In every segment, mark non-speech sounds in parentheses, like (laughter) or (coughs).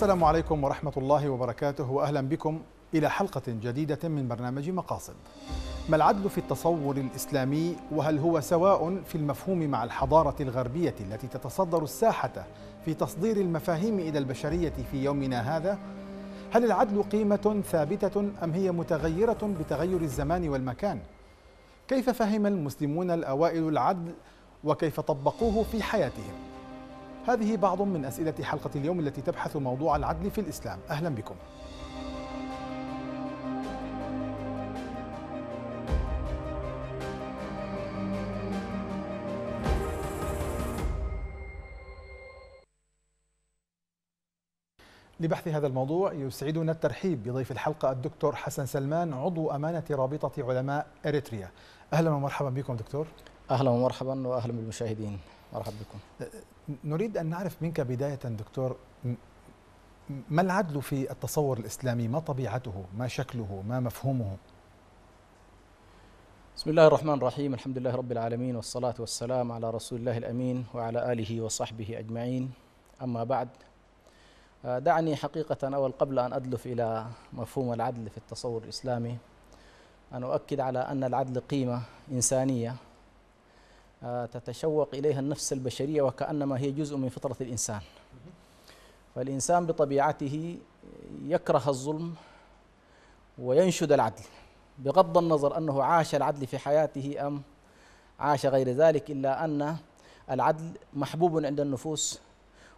السلام عليكم ورحمة الله وبركاته وأهلا بكم إلى حلقة جديدة من برنامج مقاصد ما العدل في التصور الإسلامي وهل هو سواء في المفهوم مع الحضارة الغربية التي تتصدر الساحة في تصدير المفاهيم إلى البشرية في يومنا هذا؟ هل العدل قيمة ثابتة أم هي متغيرة بتغير الزمان والمكان؟ كيف فهم المسلمون الأوائل العدل وكيف طبقوه في حياتهم؟ هذه بعض من أسئلة حلقة اليوم التي تبحث موضوع العدل في الإسلام أهلا بكم لبحث هذا الموضوع يسعدنا الترحيب بضيف الحلقة الدكتور حسن سلمان عضو أمانة رابطة علماء إريتريا أهلا ومرحبا بكم دكتور أهلا ومرحبا وأهلا بالمشاهدين مرحبا بكم نريد أن نعرف منك بداية دكتور ما العدل في التصور الإسلامي ما طبيعته ما شكله ما مفهومه بسم الله الرحمن الرحيم الحمد لله رب العالمين والصلاة والسلام على رسول الله الأمين وعلى آله وصحبه أجمعين أما بعد آه، دعني حقيقة أول قبل أن أدلف إلى مفهوم العدل في التصور الإسلامي أن أؤكد على أن العدل قيمة إنسانية تتشوق إليها النفس البشرية وكأنما هي جزء من فطرة الإنسان فالإنسان بطبيعته يكره الظلم وينشد العدل بغض النظر أنه عاش العدل في حياته أم عاش غير ذلك إلا أن العدل محبوب عند النفوس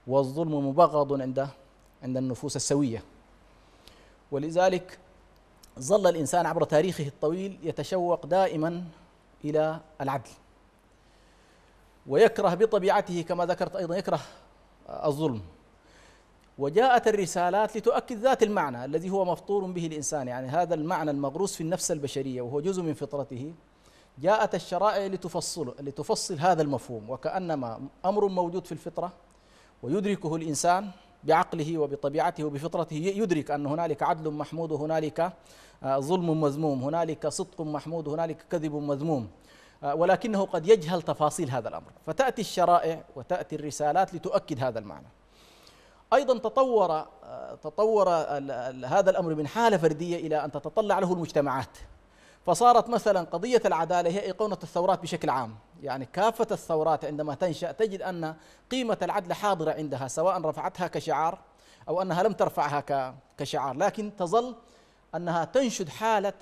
والظلم مبغض عند عند النفوس السوية ولذلك ظل الإنسان عبر تاريخه الطويل يتشوق دائما إلى العدل ويكره بطبيعته كما ذكرت ايضا يكره الظلم وجاءت الرسالات لتؤكد ذات المعنى الذي هو مفطور به الانسان يعني هذا المعنى المغروس في النفس البشريه وهو جزء من فطرته جاءت الشرائع لتفصل لتفصل هذا المفهوم وكانما امر موجود في الفطره ويدركه الانسان بعقله وبطبيعته وبفطرته يدرك ان هنالك عدل محمود وهنالك آه، ظلم مذموم هنالك صدق محمود هنالك كذب مذموم آه، ولكنه قد يجهل تفاصيل هذا الأمر فتأتي الشرائع وتأتي الرسالات لتؤكد هذا المعنى أيضا تطور آه، تطور هذا الأمر من حالة فردية إلى أن تتطلع له المجتمعات فصارت مثلا قضية العدالة هي أيقونة الثورات بشكل عام يعني كافة الثورات عندما تنشأ تجد أن قيمة العدل حاضرة عندها سواء رفعتها كشعار أو أنها لم ترفعها كشعار لكن تظل أنها تنشد حالة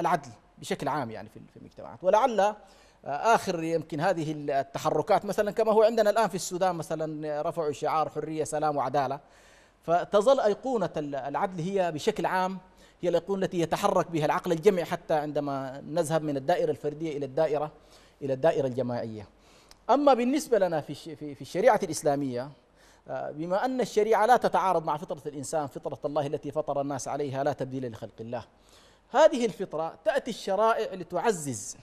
العدل بشكل عام يعني في المجتمعات ولعل آه، اخر يمكن هذه التحركات مثلا كما هو عندنا الان في السودان مثلا رفعوا شعار حريه سلام وعداله فتظل ايقونه العدل هي بشكل عام هي الايقونه التي يتحرك بها العقل الجمعي حتى عندما نذهب من الدائره الفرديه الى الدائره الى الدائره الجماعيه. اما بالنسبه لنا في في الشريعه الاسلاميه آه، بما ان الشريعه لا تتعارض مع فطره الانسان فطره الله التي فطر الناس عليها لا تبديل لخلق الله. هذه الفطرة تأتي الشرائع لتعزز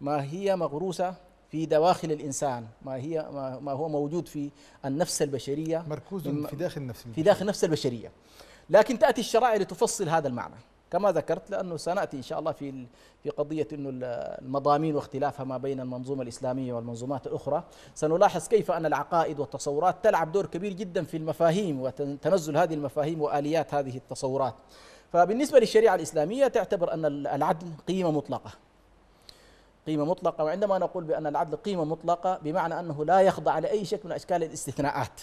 ما هي مغروسة في دواخل الإنسان ما هي ما, هو موجود في النفس البشرية مركوز في داخل النفس البشرية في داخل النفس البشرية لكن تأتي الشرائع لتفصل هذا المعنى كما ذكرت لأنه سنأتي إن شاء الله في في قضية أنه المضامين واختلافها ما بين المنظومة الإسلامية والمنظومات الأخرى سنلاحظ كيف أن العقائد والتصورات تلعب دور كبير جدا في المفاهيم وتنزل هذه المفاهيم وآليات هذه التصورات فبالنسبة للشريعة الإسلامية تعتبر أن العدل قيمة مطلقة قيمة مطلقة وعندما نقول بأن العدل قيمة مطلقة بمعنى أنه لا يخضع لأي شكل من أشكال الاستثناءات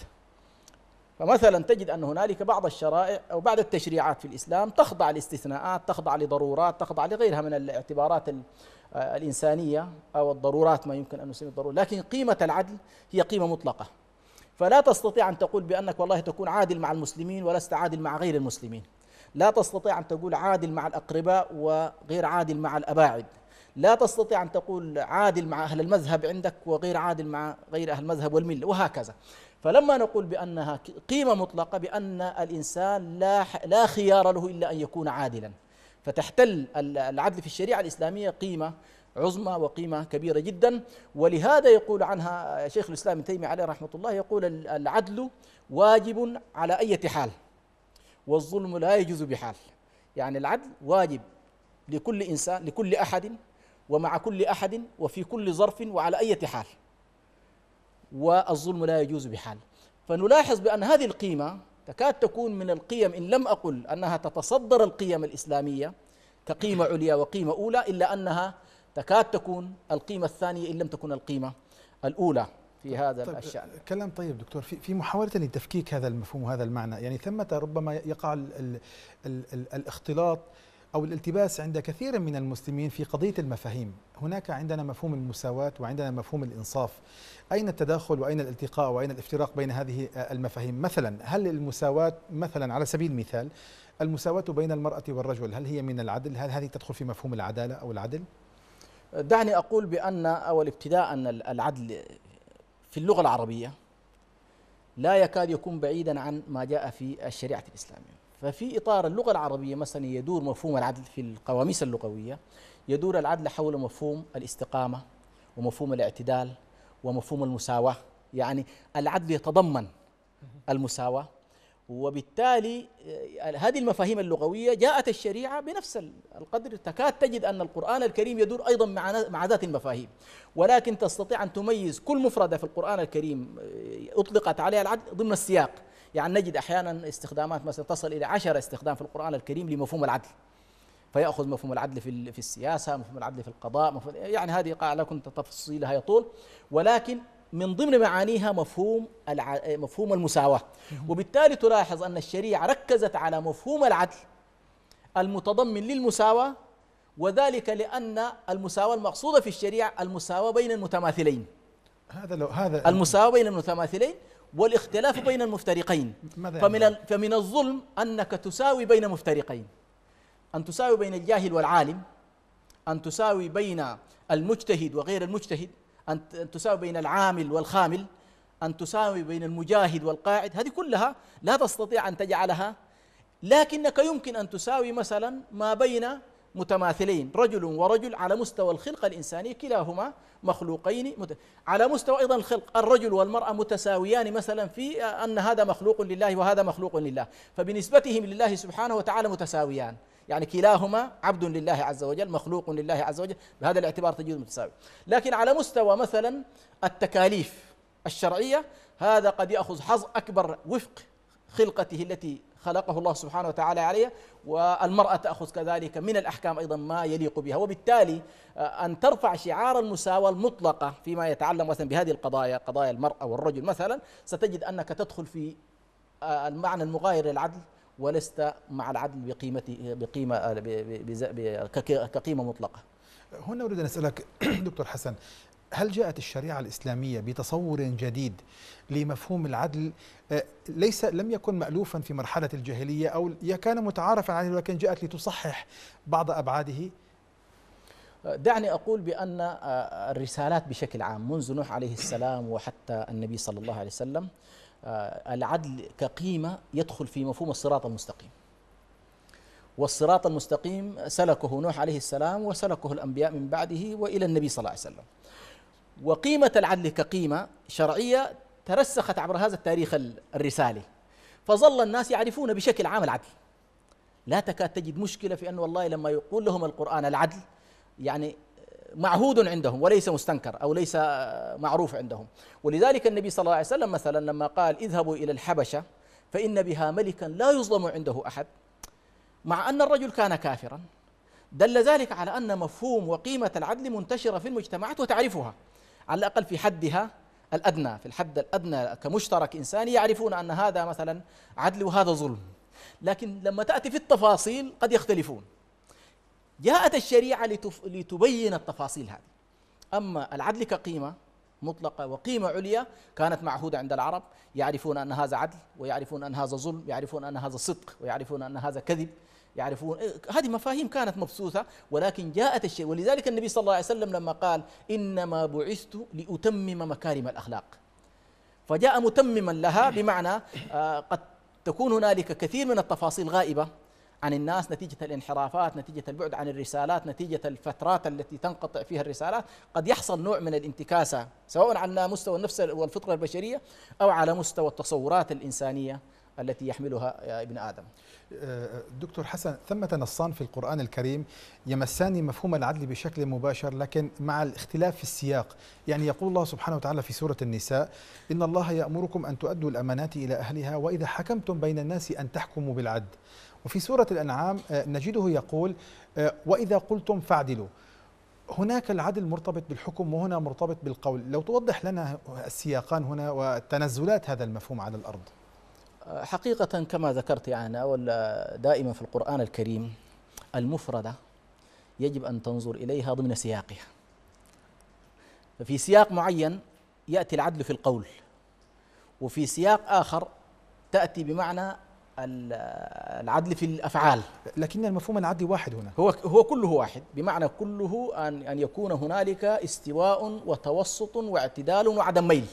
فمثلا تجد أن هنالك بعض الشرائع أو بعض التشريعات في الإسلام تخضع لاستثناءات تخضع لضرورات تخضع لغيرها من الاعتبارات الإنسانية أو الضرورات ما يمكن أن نسميه الضرورة لكن قيمة العدل هي قيمة مطلقة فلا تستطيع أن تقول بأنك والله تكون عادل مع المسلمين ولست عادل مع غير المسلمين لا تستطيع أن تقول عادل مع الأقرباء وغير عادل مع الأباعد لا تستطيع أن تقول عادل مع أهل المذهب عندك وغير عادل مع غير أهل المذهب والملة وهكذا فلما نقول بأنها قيمة مطلقة بأن الإنسان لا, لا خيار له إلا أن يكون عادلا فتحتل العدل في الشريعة الإسلامية قيمة عظمى وقيمة كبيرة جدا ولهذا يقول عنها شيخ الإسلام ابن تيمية عليه رحمة الله يقول العدل واجب على أي حال والظلم لا يجوز بحال يعني العدل واجب لكل إنسان لكل أحد ومع كل أحد وفي كل ظرف وعلى أي حال والظلم لا يجوز بحال فنلاحظ بأن هذه القيمة تكاد تكون من القيم إن لم أقل أنها تتصدر القيم الإسلامية كقيمة (coughs) عليا وقيمة أولى إلا أنها تكاد تكون القيمة الثانية إن لم تكن القيمة الأولى في هذا طيب الشأن كلام طيب دكتور في في محاولة لتفكيك هذا المفهوم وهذا المعنى يعني ثمة ربما يقع الـ الـ الـ الـ الاختلاط أو الالتباس عند كثير من المسلمين في قضية المفاهيم هناك عندنا مفهوم المساواة وعندنا مفهوم الإنصاف أين التداخل وأين الالتقاء وأين الافتراق بين هذه المفاهيم مثلا هل المساواة مثلا على سبيل المثال المساواة بين المرأة والرجل هل هي من العدل هل هذه تدخل في مفهوم العدالة أو العدل دعني أقول بأن أول ابتداء العدل في اللغة العربية لا يكاد يكون بعيدا عن ما جاء في الشريعة الإسلامية ففي إطار اللغة العربية مثلا يدور مفهوم العدل في القواميس اللغوية يدور العدل حول مفهوم الاستقامة ومفهوم الاعتدال ومفهوم المساواة يعني العدل يتضمن المساواة وبالتالي آه، هذه المفاهيم اللغوية جاءت الشريعة بنفس القدر تكاد تجد أن القرآن الكريم يدور أيضا مع ذات المفاهيم ولكن تستطيع أن تميز كل مفردة في القرآن الكريم آه، أطلقت عليها العدل ضمن السياق يعني نجد أحيانا استخدامات مثلا تصل إلى عشرة استخدام في القرآن الكريم لمفهوم العدل فيأخذ مفهوم العدل في في السياسة مفهوم العدل في القضاء مفهوم يعني هذه قاعدة كنت تفصيلها يطول ولكن من ضمن معانيها مفهوم الع... مفهوم المساواة وبالتالي تلاحظ أن الشريعة ركزت على مفهوم العدل المتضمن للمساواة وذلك لأن المساواة المقصودة في الشريعة المساواة بين المتماثلين هذا لو هذا المساواة بين المتماثلين والاختلاف بين المفترقين يعني فمن يعني؟ فمن الظلم أنك تساوي بين مفترقين أن تساوي بين الجاهل والعالم أن تساوي بين المجتهد وغير المجتهد أن تساوي بين العامل والخامل أن تساوي بين المجاهد والقاعد هذه كلها لا تستطيع أن تجعلها لكنك يمكن أن تساوي مثلا ما بين متماثلين رجل ورجل على مستوى الخلق الإنساني كلاهما مخلوقين مت... على مستوى أيضا الخلق الرجل والمرأة متساويان مثلا في أن هذا مخلوق لله وهذا مخلوق لله فبنسبتهم لله سبحانه وتعالى متساويان يعني كلاهما عبد لله عز وجل مخلوق لله عز وجل بهذا الاعتبار تجد متساوي لكن على مستوى مثلا التكاليف الشرعية هذا قد يأخذ حظ أكبر وفق خلقته التي خلقه الله سبحانه وتعالى عليها والمرأة تأخذ كذلك من الأحكام أيضا ما يليق بها وبالتالي آه، أن ترفع شعار المساواة المطلقة فيما يتعلق مثلا بهذه القضايا قضايا المرأة والرجل مثلا ستجد أنك تدخل في آه، المعنى المغاير للعدل ولست مع العدل بقيمته بقيمه كقيمه مطلقه. هنا اريد ان اسالك (clears throat) دكتور حسن هل جاءت الشريعه الاسلاميه بتصور جديد لمفهوم العدل آه، ليس لم يكن مالوفا في مرحله الجاهليه او كان متعارفا عليه ولكن جاءت لتصحح بعض ابعاده؟ آه، دعني أقول بأن آه، الرسالات بشكل عام منذ نوح عليه السلام وحتى النبي صلى الله عليه وسلم آه، العدل كقيمة يدخل في مفهوم الصراط المستقيم والصراط المستقيم سلكه نوح عليه السلام وسلكه الأنبياء من بعده وإلى النبي صلى الله عليه وسلم وقيمة العدل كقيمة شرعية ترسخت عبر هذا التاريخ الرسالي فظل الناس يعرفون بشكل عام العدل لا تكاد تجد مشكلة في أن والله لما يقول لهم القرآن العدل يعني معهود عندهم وليس مستنكر او ليس آه، معروف عندهم ولذلك النبي صلى الله عليه وسلم مثلا لما قال اذهبوا الى الحبشه فان بها ملكا لا يظلم عنده احد مع ان الرجل كان كافرا دل ذلك على ان مفهوم وقيمه العدل منتشره في المجتمعات وتعرفها على الاقل في حدها الادنى في الحد الادنى كمشترك انساني يعرفون ان هذا مثلا عدل وهذا ظلم لكن لما تاتي في التفاصيل قد يختلفون جاءت الشريعة لتبين التفاصيل هذه أما العدل كقيمة مطلقة وقيمة عليا كانت معهودة عند العرب يعرفون أن هذا عدل ويعرفون أن هذا ظلم يعرفون أن هذا صدق ويعرفون أن هذا كذب يعرفون إيه، هذه مفاهيم كانت مبثوثة ولكن جاءت الشيء ولذلك النبي صلى الله عليه وسلم لما قال إنما بعثت لأتمم مكارم الأخلاق فجاء متمما لها بمعنى آه، قد تكون هنالك كثير من التفاصيل غائبة عن الناس نتيجة الانحرافات نتيجة البعد عن الرسالات نتيجة الفترات التي تنقطع فيها الرسالات قد يحصل نوع من الانتكاسة سواء على مستوى النفس والفطرة البشرية أو على مستوى التصورات الإنسانية التي يحملها ابن آدم دكتور حسن ثمة نصان في القرآن الكريم يمسان مفهوم العدل بشكل مباشر لكن مع الاختلاف في السياق يعني يقول الله سبحانه وتعالى في سورة النساء إن الله يأمركم أن تؤدوا الأمانات إلى أهلها وإذا حكمتم بين الناس أن تحكموا بالعدل وفي سورة الأنعام آه، نجده يقول آه، وإذا قلتم فاعدلوا هناك العدل مرتبط بالحكم وهنا مرتبط بالقول لو توضح لنا السياقان هنا وتنزلات هذا المفهوم على الأرض آه، حقيقة كما ذكرت يعني ولا دائما في القرآن الكريم المفردة يجب أن تنظر إليها ضمن سياقها في سياق معين يأتي العدل في القول وفي سياق آخر تأتي بمعنى العدل في الافعال لكن المفهوم العدل واحد هنا هو هو كله واحد بمعنى كله ان ان يكون هنالك استواء وتوسط واعتدال وعدم ميل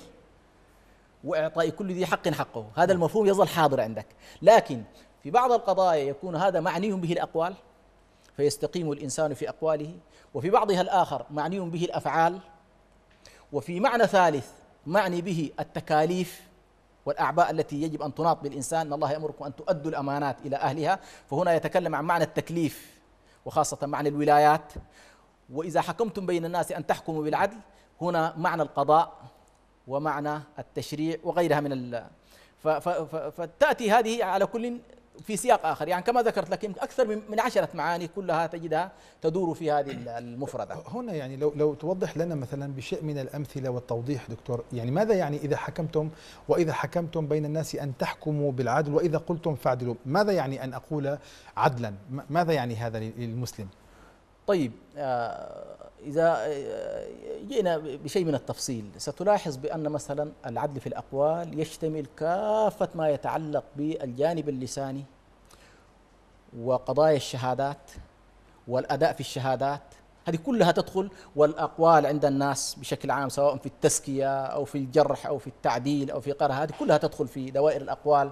واعطاء كل ذي حق حقه هذا نعم. المفهوم يظل حاضر عندك لكن في بعض القضايا يكون هذا معني به الاقوال فيستقيم الانسان في اقواله وفي بعضها الاخر معني به الافعال وفي معنى ثالث معني به التكاليف والأعباء التي يجب أن تناط بالإنسان إن الله يأمركم أن تؤدوا الأمانات إلى أهلها فهنا يتكلم عن معنى التكليف وخاصة معنى الولايات وإذا حكمتم بين الناس أن تحكموا بالعدل هنا معنى القضاء ومعنى التشريع وغيرها من ال... فتأتي هذه على كل في سياق آخر يعني كما ذكرت لك يمكن أكثر من عشرة معاني كلها تجدها تدور في هذه المفردة هنا يعني لو, لو توضح لنا مثلا بشيء من الأمثلة والتوضيح دكتور يعني ماذا يعني إذا حكمتم وإذا حكمتم بين الناس أن تحكموا بالعدل وإذا قلتم فاعدلوا ماذا يعني أن أقول عدلا ماذا يعني هذا للمسلم طيب آه، إذا آه، جئنا بشيء من التفصيل ستلاحظ بأن مثلا العدل في الأقوال يشتمل كافة ما يتعلق بالجانب اللساني وقضايا الشهادات والأداء في الشهادات هذه كلها تدخل والأقوال عند الناس بشكل عام سواء في التزكية أو في الجرح أو في التعديل أو في قرها هذه كلها تدخل في دوائر الأقوال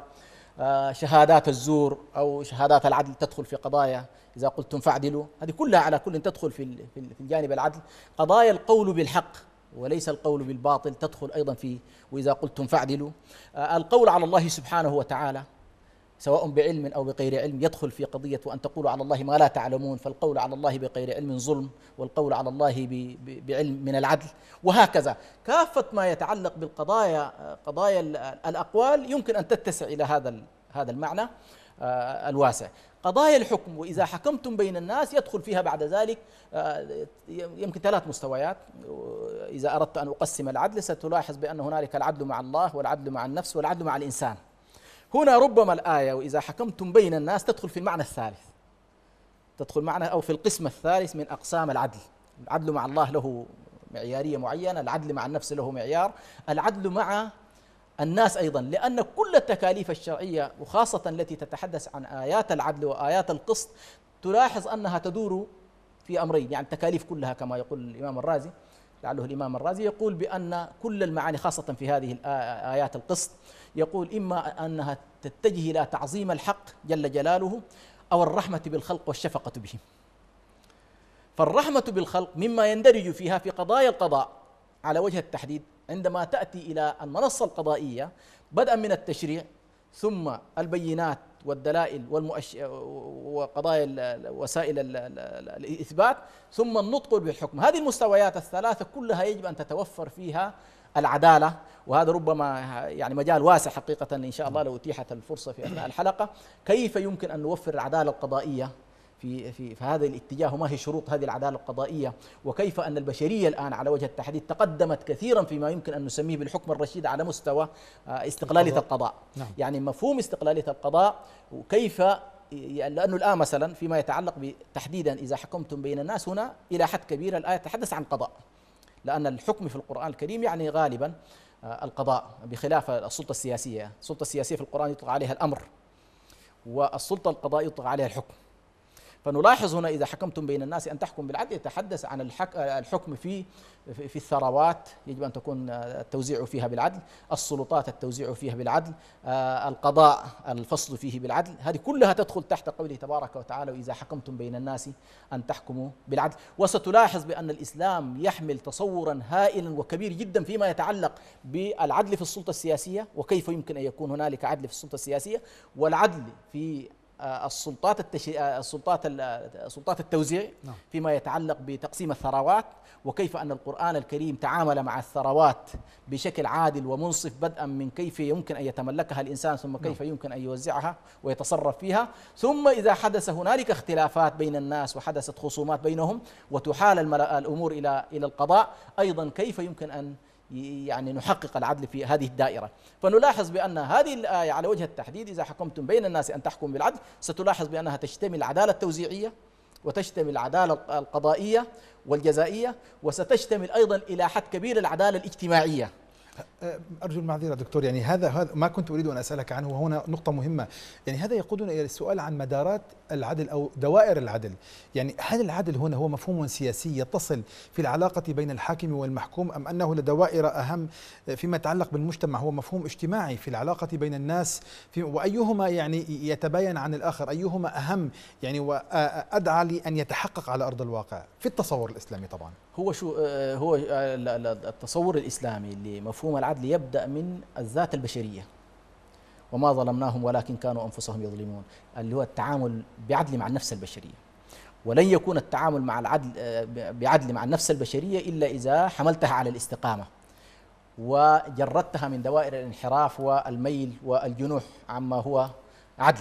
آه، شهادات الزور او شهادات العدل تدخل في قضايا اذا قلتم فاعدلوا هذه كلها على كل تدخل في في الجانب العدل قضايا القول بالحق وليس القول بالباطل تدخل ايضا في واذا قلتم فاعدلوا آه، القول على الله سبحانه وتعالى سواء بعلم أو بغير علم يدخل في قضية وأن تقولوا على الله ما لا تعلمون فالقول على الله بغير علم ظلم والقول على الله بعلم من العدل وهكذا كافة ما يتعلق بالقضايا قضايا الأقوال يمكن أن تتسع إلى هذا هذا المعنى آه، الواسع قضايا الحكم وإذا حكمتم بين الناس يدخل فيها بعد ذلك آه، يمكن ثلاث مستويات إذا أردت أن أقسم العدل ستلاحظ بأن هنالك العدل مع الله والعدل مع النفس والعدل مع الإنسان هنا ربما الآية وإذا حكمتم بين الناس تدخل في المعنى الثالث تدخل معنى أو في القسم الثالث من أقسام العدل العدل مع الله له معيارية معينة العدل مع النفس له معيار العدل مع الناس أيضا لأن كل التكاليف الشرعية وخاصة التي تتحدث عن آيات العدل وآيات القسط تلاحظ أنها تدور في أمرين يعني التكاليف كلها كما يقول الإمام الرازي لعله الإمام الرازي يقول بأن كل المعاني خاصة في هذه آيات القسط يقول إما أنها تتجه إلى تعظيم الحق جل جلاله أو الرحمة بالخلق والشفقة بهم فالرحمة بالخلق مما يندرج فيها في قضايا القضاء على وجه التحديد عندما تأتي إلى المنصة القضائية بدءا من التشريع ثم البينات والدلائل والمؤش... وقضايا وسائل الاثبات ثم النطق بالحكم هذه المستويات الثلاثه كلها يجب ان تتوفر فيها العداله وهذا ربما يعني مجال واسع حقيقه ان شاء الله لو اتيحت الفرصه في اثناء الحلقه كيف يمكن ان نوفر العداله القضائيه في في في هذا الاتجاه وما هي شروط هذه العداله القضائيه وكيف ان البشريه الان على وجه التحديد تقدمت كثيرا فيما يمكن ان نسميه بالحكم الرشيد على مستوى آه، استقلاليه القضاء نعم. يعني مفهوم استقلاليه القضاء وكيف لانه الان مثلا فيما يتعلق تحديدا اذا حكمتم بين الناس هنا الى حد كبير الايه تتحدث عن قضاء لأن الحكم في القرآن الكريم يعني غالبا آه، القضاء بخلاف السلطة السياسية السلطة السياسية في القرآن يطلق عليها الأمر والسلطة القضائية يطلق عليها الحكم فنلاحظ هنا إذا حكمتم بين الناس أن تحكم بالعدل يتحدث عن الحكم في في الثروات يجب أن تكون آه، التوزيع فيها بالعدل السلطات التوزيع فيها بالعدل آه، القضاء الفصل فيه بالعدل هذه كلها تدخل تحت قوله تبارك وتعالى وإذا حكمتم بين الناس أن تحكموا بالعدل وستلاحظ بأن الإسلام يحمل تصورا هائلا وكبير جدا فيما يتعلق بالعدل في السلطة السياسية وكيف يمكن أن يكون هنالك عدل في السلطة السياسية والعدل في آه، السلطات التش... آه، السلطات آه، سلطات التوزيع نعم. فيما يتعلق بتقسيم الثروات وكيف ان القران الكريم تعامل مع الثروات بشكل عادل ومنصف بدءا من كيف يمكن ان يتملكها الانسان ثم كيف نعم. يمكن ان يوزعها ويتصرف فيها ثم اذا حدث هنالك اختلافات بين الناس وحدثت خصومات بينهم وتحال الامور الى الى القضاء ايضا كيف يمكن ان يعني نحقق العدل في هذه الدائرة فنلاحظ بأن هذه الآية على وجه التحديد إذا حكمتم بين الناس أن تحكم بالعدل ستلاحظ بأنها تشتمل العدالة التوزيعية وتشتمل العدالة القضائية والجزائية وستشتمل أيضا إلى حد كبير العدالة الاجتماعية ارجو المعذره دكتور يعني هذا ما كنت اريد ان اسالك عنه وهنا نقطه مهمه يعني هذا يقودنا الى السؤال عن مدارات العدل او دوائر العدل يعني هل العدل هنا هو مفهوم سياسي يتصل في العلاقه بين الحاكم والمحكوم ام انه لدوائر اهم فيما يتعلق بالمجتمع هو مفهوم اجتماعي في العلاقه بين الناس في وايهما يعني يتباين عن الاخر ايهما اهم يعني وادعى لان يتحقق على ارض الواقع في التصور الاسلامي طبعا هو شو هو التصور الاسلامي اللي مفهوم مفهوم العدل يبدأ من الذات البشرية وما ظلمناهم ولكن كانوا أنفسهم يظلمون اللي هو التعامل بعدل مع النفس البشرية ولن يكون التعامل مع العدل بعدل مع النفس البشرية إلا إذا حملتها على الاستقامة وجردتها من دوائر الانحراف والميل والجنوح عما هو عدل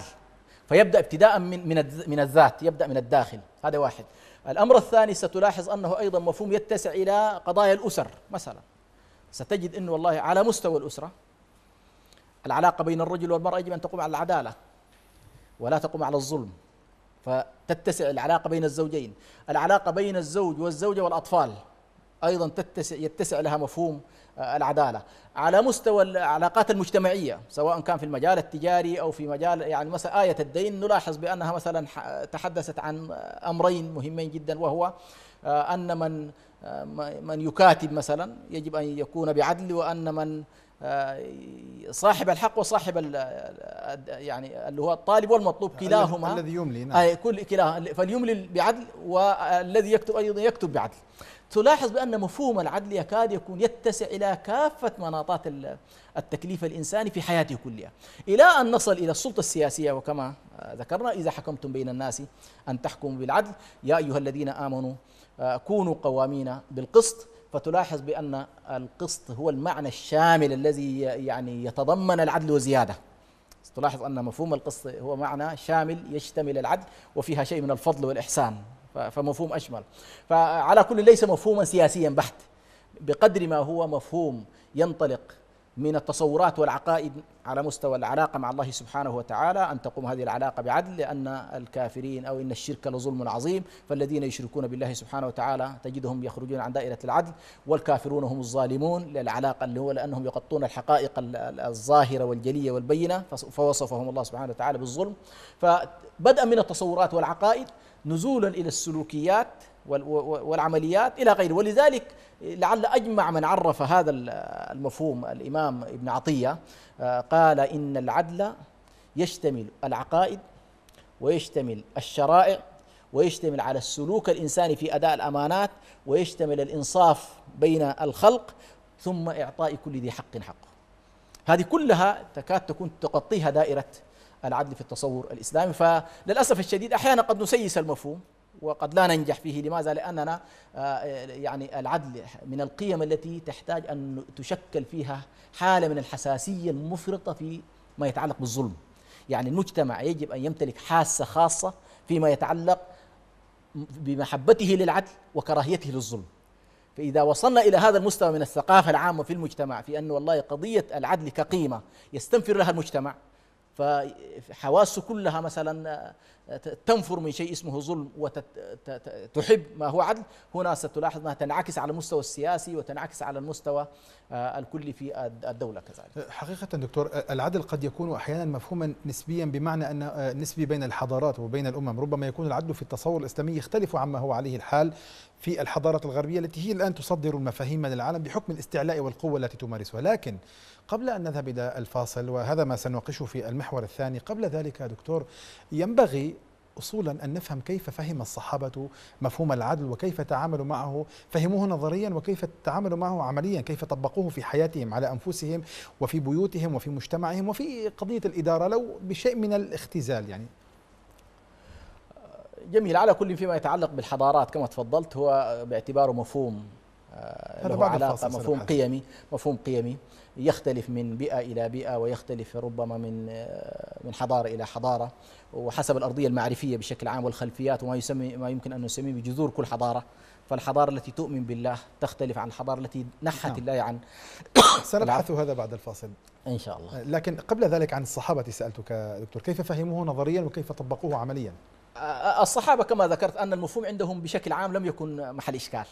فيبدا ابتداء من من من الذات يبدا من الداخل هذا واحد الامر الثاني ستلاحظ انه ايضا مفهوم يتسع الى قضايا الاسر مثلا ستجد أنه والله على مستوى الأسرة العلاقة بين الرجل والمرأة يجب أن تقوم على العدالة ولا تقوم على الظلم فتتسع العلاقة بين الزوجين العلاقة بين الزوج والزوجة والأطفال أيضا تتسع يتسع لها مفهوم آه، العدالة على مستوى العلاقات المجتمعية سواء كان في المجال التجاري أو في مجال يعني مثلا آية الدين نلاحظ بأنها مثلا تحدثت عن أمرين مهمين جدا وهو آه، أن من آه، من يكاتب مثلا يجب أن يكون بعدل وأن من آه، صاحب الحق وصاحب آه، يعني اللي هو الطالب والمطلوب كلاهما الذي يملي نعم كل كلاه فليملي بعدل والذي يكتب ايضا يكتب بعدل تلاحظ بان مفهوم العدل يكاد يكون يتسع الى كافه مناطات التكليف الانساني في حياته كلها الى ان نصل الى السلطه السياسيه وكما ذكرنا اذا حكمتم بين الناس ان تحكموا بالعدل يا ايها الذين امنوا كونوا قوامين بالقسط فتلاحظ بأن القسط هو المعنى الشامل الذي يعني يتضمن العدل وزيادة تلاحظ أن مفهوم القسط هو معنى شامل يشتمل العدل وفيها شيء من الفضل والإحسان فمفهوم أشمل فعلى كل ليس مفهوما سياسيا بحت بقدر ما هو مفهوم ينطلق من التصورات والعقائد على مستوى العلاقه مع الله سبحانه وتعالى ان تقوم هذه العلاقه بعدل لان الكافرين او ان الشرك لظلم عظيم فالذين يشركون بالله سبحانه وتعالى تجدهم يخرجون عن دائره العدل والكافرون هم الظالمون للعلاقه اللي هو لانهم يغطون الحقائق الظاهره والجليه والبينه فوصفهم الله سبحانه وتعالى بالظلم فبدءا من التصورات والعقائد نزولا الى السلوكيات والعمليات إلى غيره ولذلك لعل أجمع من عرف هذا المفهوم الإمام ابن عطية آه، قال إن العدل يشتمل العقائد ويشتمل الشرائع ويشتمل على السلوك الإنساني في أداء الأمانات ويشتمل الإنصاف بين الخلق ثم إعطاء كل ذي حق حقه هذه كلها تكاد تكون تغطيها دائرة العدل في التصور الإسلامي فللأسف الشديد أحيانا قد نسيس المفهوم وقد لا ننجح فيه لماذا؟ لأننا آه، يعني العدل من القيم التي تحتاج أن تشكل فيها حالة من الحساسية المفرطة في ما يتعلق بالظلم يعني المجتمع يجب أن يمتلك حاسة خاصة فيما يتعلق بمحبته للعدل وكراهيته للظلم فإذا وصلنا إلى هذا المستوى من الثقافة العامة في المجتمع في أن والله قضية العدل كقيمة يستنفر لها المجتمع فحواسه كلها مثلا آه، تنفر من شيء اسمه ظلم وتحب ما هو عدل هنا ستلاحظ أنها تنعكس على المستوى السياسي وتنعكس على المستوى آه، الكلي في الدولة كذلك أه، حقيقة دكتور العدل قد يكون أحيانا مفهوما نسبيا بمعنى أن نسبي بين الحضارات وبين الأمم ربما يكون العدل في التصور الإسلامي يختلف عما هو عليه الحال في الحضارات الغربية التي هي الآن تصدر المفاهيم للعالم بحكم الاستعلاء والقوة التي تمارسها لكن قبل أن نذهب إلى الفاصل وهذا ما سنناقشه في المحور الثاني قبل ذلك دكتور ينبغي اصولا ان نفهم كيف فهم الصحابه مفهوم العدل وكيف تعاملوا معه، فهموه نظريا وكيف تعاملوا معه عمليا، كيف طبقوه في حياتهم على انفسهم وفي بيوتهم وفي مجتمعهم وفي قضيه الاداره لو بشيء من الاختزال يعني. آه، جميل على كل فيما يتعلق بالحضارات كما تفضلت هو باعتباره مفهوم آه، له علاقه مفهوم قيمي مفهوم قيمي يختلف من بيئة إلى بيئة ويختلف ربما من آه، من حضارة إلى حضارة وحسب الأرضية المعرفية بشكل عام والخلفيات وما يسمي ما يمكن أن نسميه بجذور كل حضارة فالحضارة التي تؤمن بالله تختلف عن الحضارة التي نحت نعم. الله عن (coughs) سنبحث هذا بعد الفاصل إن شاء الله آه، لكن قبل ذلك عن الصحابة سألتك دكتور كيف فهموه نظريا وكيف طبقوه عمليا آه، الصحابة كما ذكرت أن المفهوم عندهم بشكل عام لم يكن محل إشكال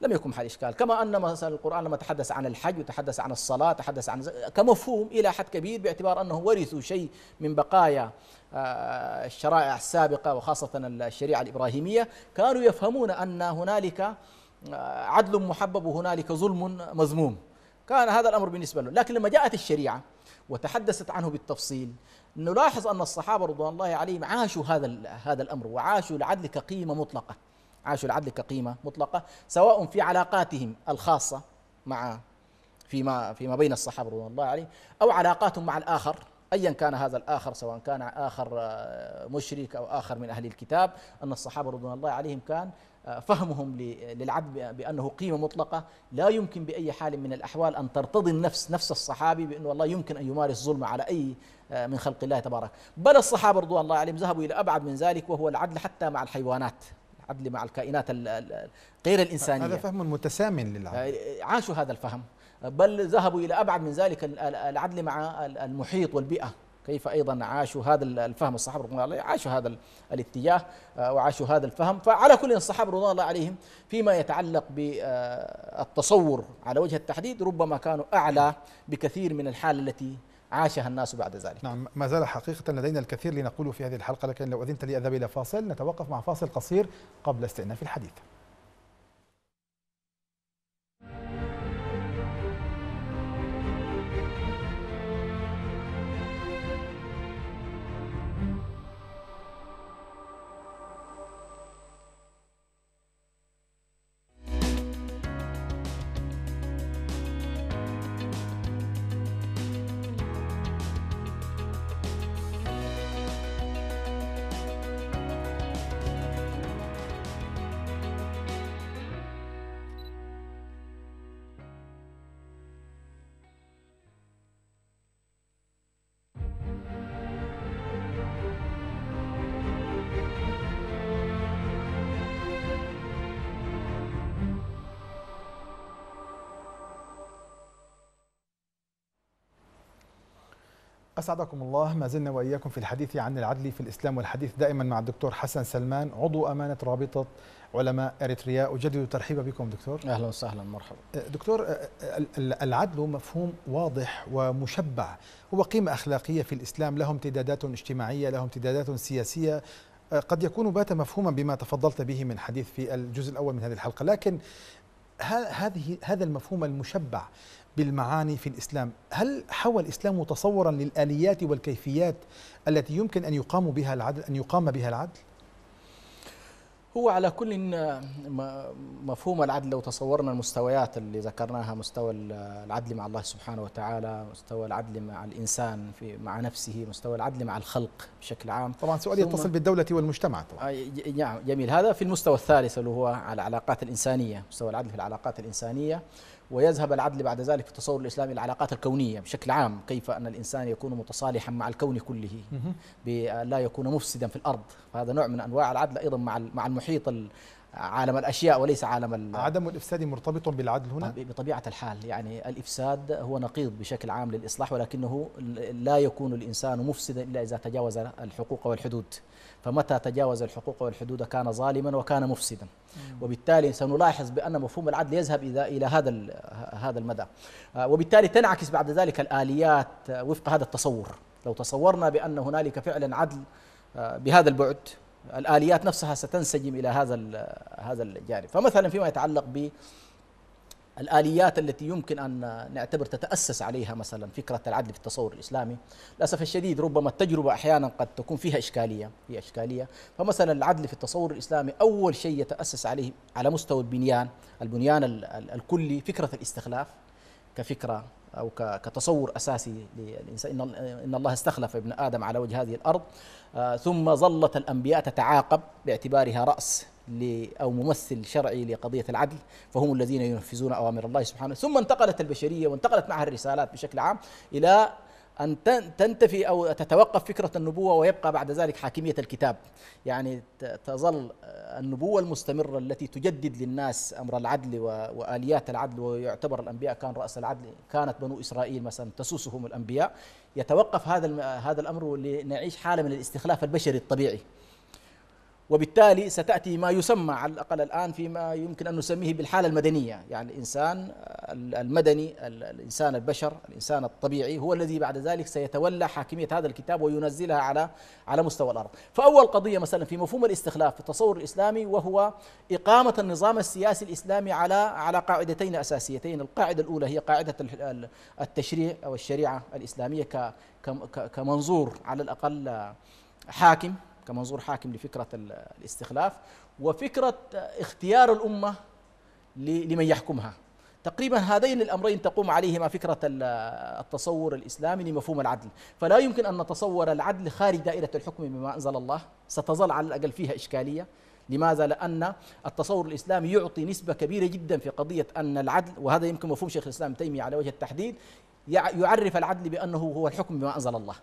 لم يكن محل إشكال كما أن مثلا القرآن لما تحدث عن الحج وتحدث عن الصلاة تحدث عن كمفهوم إلى حد كبير باعتبار أنه ورثوا شيء من بقايا آه، الشرائع السابقة وخاصة الشريعة الإبراهيمية كانوا يفهمون أن هنالك آه، عدل محبب وهنالك ظلم مذموم كان هذا الأمر بالنسبة له لكن لما جاءت الشريعة وتحدثت عنه بالتفصيل نلاحظ أن الصحابة رضوان الله عليهم عاشوا هذا هذا الأمر وعاشوا العدل كقيمة مطلقة عاشوا العدل كقيمة مطلقة سواء في علاقاتهم الخاصة مع فيما فيما بين الصحابة رضوان الله عليهم أو علاقاتهم مع الآخر ايا كان هذا الاخر سواء كان اخر آه، مشرك او اخر من اهل الكتاب ان الصحابه رضوان الله عليهم كان آه، فهمهم للعبد بانه قيمه مطلقه لا يمكن باي حال من الاحوال ان ترتضي النفس نفس الصحابي بانه والله يمكن ان يمارس ظلم على اي آه، من خلق الله تبارك بل الصحابه رضوان الله عليهم ذهبوا الى ابعد من ذلك وهو العدل حتى مع الحيوانات العدل مع الكائنات غير الإنسانية هذا فهم متسام للعالم آه، عاشوا هذا الفهم بل ذهبوا إلى أبعد من ذلك العدل مع المحيط والبيئة كيف ايضا عاشوا هذا الفهم الصحابه رضوان الله عاشوا هذا الاتجاه آه، وعاشوا هذا الفهم فعلى كل الصحابه رضوان الله عليهم فيما يتعلق بالتصور على وجه التحديد ربما كانوا اعلى بكثير من الحاله التي عاشها الناس بعد ذلك نعم ما زال حقيقة لدينا الكثير لنقوله في هذه الحلقة لكن لو أذنت لي أذهب إلى فاصل نتوقف مع فاصل قصير قبل استئناف الحديث أسعدكم الله ما زلنا وإياكم في الحديث عن العدل في الإسلام والحديث دائما مع الدكتور حسن سلمان عضو أمانة رابطة علماء إريتريا أجدد ترحيبا بكم دكتور أهلا وسهلا مرحبا أه، دكتور أه، أه، العدل مفهوم واضح ومشبع هو قيمة أخلاقية في الإسلام له امتدادات اجتماعية له امتدادات سياسية قد يكون بات مفهوما بما تفضلت به من حديث في الجزء الأول من هذه الحلقة لكن هذه هذا المفهوم المشبع بالمعاني في الإسلام هل حوى الإسلام تصورا للآليات والكيفيات التي يمكن أن يقام بها العدل أن يقام بها العدل؟ هو على كل مفهوم العدل لو تصورنا المستويات اللي ذكرناها مستوى العدل مع الله سبحانه وتعالى مستوى العدل مع الإنسان في مع نفسه مستوى العدل مع الخلق بشكل عام طبعا سؤال يتصل بالدولة والمجتمع طبعا آه، نعم جميل هذا في المستوى الثالث اللي هو على العلاقات الإنسانية مستوى العدل في العلاقات الإنسانية ويذهب العدل بعد ذلك في التصور الإسلامي العلاقات الكونية بشكل عام كيف أن الإنسان يكون متصالحا مع الكون كله لا يكون مفسدا في الأرض فهذا نوع من أنواع العدل أيضا مع مع المحيط عالم الأشياء وليس عالم عدم الإفساد مرتبط بالعدل هنا؟ بطبيعة الحال يعني الإفساد هو نقيض بشكل عام للإصلاح ولكنه لا يكون الإنسان مفسدا إلا إذا تجاوز الحقوق والحدود فمتى تجاوز الحقوق والحدود كان ظالما وكان مفسدا وبالتالي سنلاحظ بأن مفهوم العدل يذهب إلى هذا هذا المدى آه، وبالتالي تنعكس بعد ذلك الآليات آه، وفق هذا التصور لو تصورنا بأن هنالك فعلا عدل آه، بهذا البعد الآليات نفسها ستنسجم إلى هذا هذا الجانب فمثلا فيما يتعلق ب الآليات التي يمكن أن نعتبر تتأسس عليها مثلا فكرة العدل في التصور الإسلامي للأسف الشديد ربما التجربة أحيانا قد تكون فيها إشكالية في إشكالية فمثلا العدل في التصور الإسلامي أول شيء يتأسس عليه على مستوى البنيان البنيان الكلي فكرة الاستخلاف كفكرة او كتصور اساسي للانسان ان الله استخلف ابن ادم على وجه هذه الارض آه، ثم ظلت الانبياء تتعاقب باعتبارها راس او ممثل شرعي لقضيه العدل فهم الذين ينفذون اوامر الله سبحانه ثم انتقلت البشريه وانتقلت معها الرسالات بشكل عام الى أن تنتفي أو تتوقف فكرة النبوة ويبقى بعد ذلك حاكمية الكتاب يعني تظل النبوة المستمرة التي تجدد للناس أمر العدل وآليات العدل ويعتبر الأنبياء كان رأس العدل كانت بنو إسرائيل مثلا تسوسهم الأنبياء يتوقف هذا هذا الأمر لنعيش حالة من الاستخلاف البشري الطبيعي وبالتالي ستأتي ما يسمى على الأقل الآن فيما يمكن أن نسميه بالحالة المدنية يعني الإنسان المدني الإنسان البشر الإنسان الطبيعي هو الذي بعد ذلك سيتولى حاكمية هذا الكتاب وينزلها على على مستوى الأرض فأول قضية مثلا في مفهوم الاستخلاف في التصور الإسلامي وهو إقامة النظام السياسي الإسلامي على على قاعدتين أساسيتين القاعدة الأولى هي قاعدة التشريع أو الشريعة الإسلامية كمنظور على الأقل حاكم كمنظور حاكم لفكرة الاستخلاف وفكرة اختيار الأمة لمن يحكمها تقريبا هذين الامرين تقوم عليهما فكره التصور الاسلامي لمفهوم العدل، فلا يمكن ان نتصور العدل خارج دائره الحكم بما انزل الله، ستظل على الاقل فيها اشكاليه، لماذا؟ لان التصور الاسلامي يعطي نسبه كبيره جدا في قضيه ان العدل وهذا يمكن مفهوم شيخ الاسلام تيميه على وجه التحديد يعرف العدل بانه هو الحكم بما انزل الله.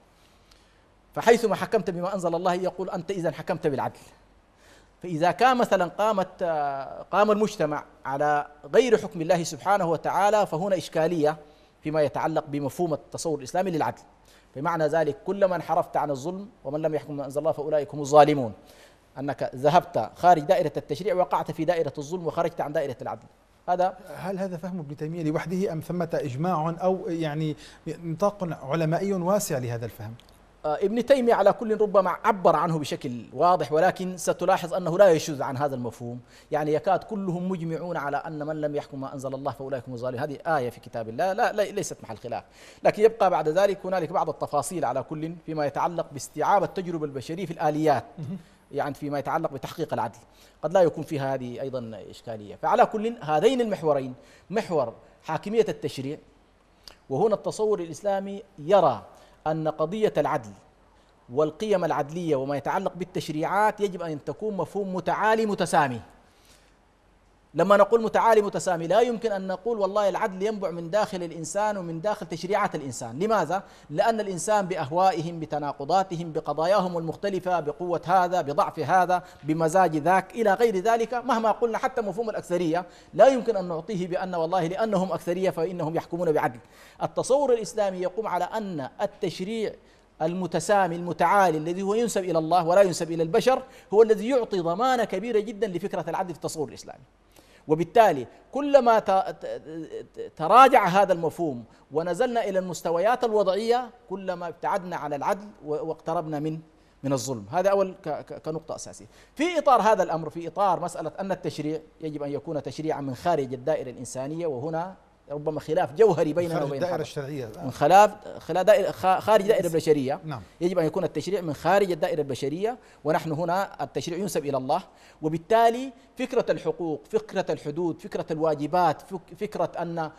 فحيثما حكمت بما أنزل الله يقول أنت إذا حكمت بالعدل فإذا كان مثلا قامت قام المجتمع على غير حكم الله سبحانه وتعالى فهنا إشكالية فيما يتعلق بمفهوم التصور الإسلامي للعدل بمعنى ذلك كلما انحرفت عن الظلم ومن لم يحكم ما أنزل الله فأولئك هم الظالمون أنك ذهبت خارج دائرة التشريع وقعت في دائرة الظلم وخرجت عن دائرة العدل هذا هل هذا فهم ابن تيمية لوحده أم ثمة إجماع أو يعني نطاق علمائي واسع لهذا الفهم آه، ابن تيمية على كل ربما عبر عنه بشكل واضح ولكن ستلاحظ أنه لا يشذ عن هذا المفهوم يعني يكاد كلهم مجمعون على أن من لم يحكم ما أنزل الله فأولئك هم الظالمون هذه آية في كتاب الله لا, لا ليست محل خلاف لكن يبقى بعد ذلك هنالك بعض التفاصيل على كل فيما يتعلق باستيعاب التجربة البشرية في الآليات يعني فيما يتعلق بتحقيق العدل قد لا يكون فيها هذه أيضا إشكالية فعلى كل هذين المحورين محور حاكمية التشريع وهنا التصور الإسلامي يرى أن قضية العدل والقيم العدلية وما يتعلق بالتشريعات يجب أن تكون مفهوم متعالي متسامي لما نقول متعالي متسامي لا يمكن أن نقول والله العدل ينبع من داخل الإنسان ومن داخل تشريعات الإنسان لماذا؟ لأن الإنسان بأهوائهم بتناقضاتهم بقضاياهم المختلفة بقوة هذا بضعف هذا بمزاج ذاك إلى غير ذلك مهما قلنا حتى مفهوم الأكثرية لا يمكن أن نعطيه بأن والله لأنهم أكثرية فإنهم يحكمون بعدل التصور الإسلامي يقوم على أن التشريع المتسامي المتعالي الذي هو ينسب إلى الله ولا ينسب إلى البشر هو الذي يعطي ضمانة كبيرة جدا لفكرة العدل في التصور الإسلامي وبالتالي كلما تراجع هذا المفهوم ونزلنا الى المستويات الوضعيه كلما ابتعدنا على العدل واقتربنا من من الظلم هذا اول كنقطه اساسيه في اطار هذا الامر في اطار مساله ان التشريع يجب ان يكون تشريعا من خارج الدائره الانسانيه وهنا ربما خلاف جوهري بيننا وبين الدائرة الشرعية من خلاف دائرة خارج دائرة البشرية نعم. يجب أن يكون التشريع من خارج الدائرة البشرية ونحن هنا التشريع ينسب إلى الله وبالتالي فكرة الحقوق فكرة الحدود فكرة الواجبات فكرة أن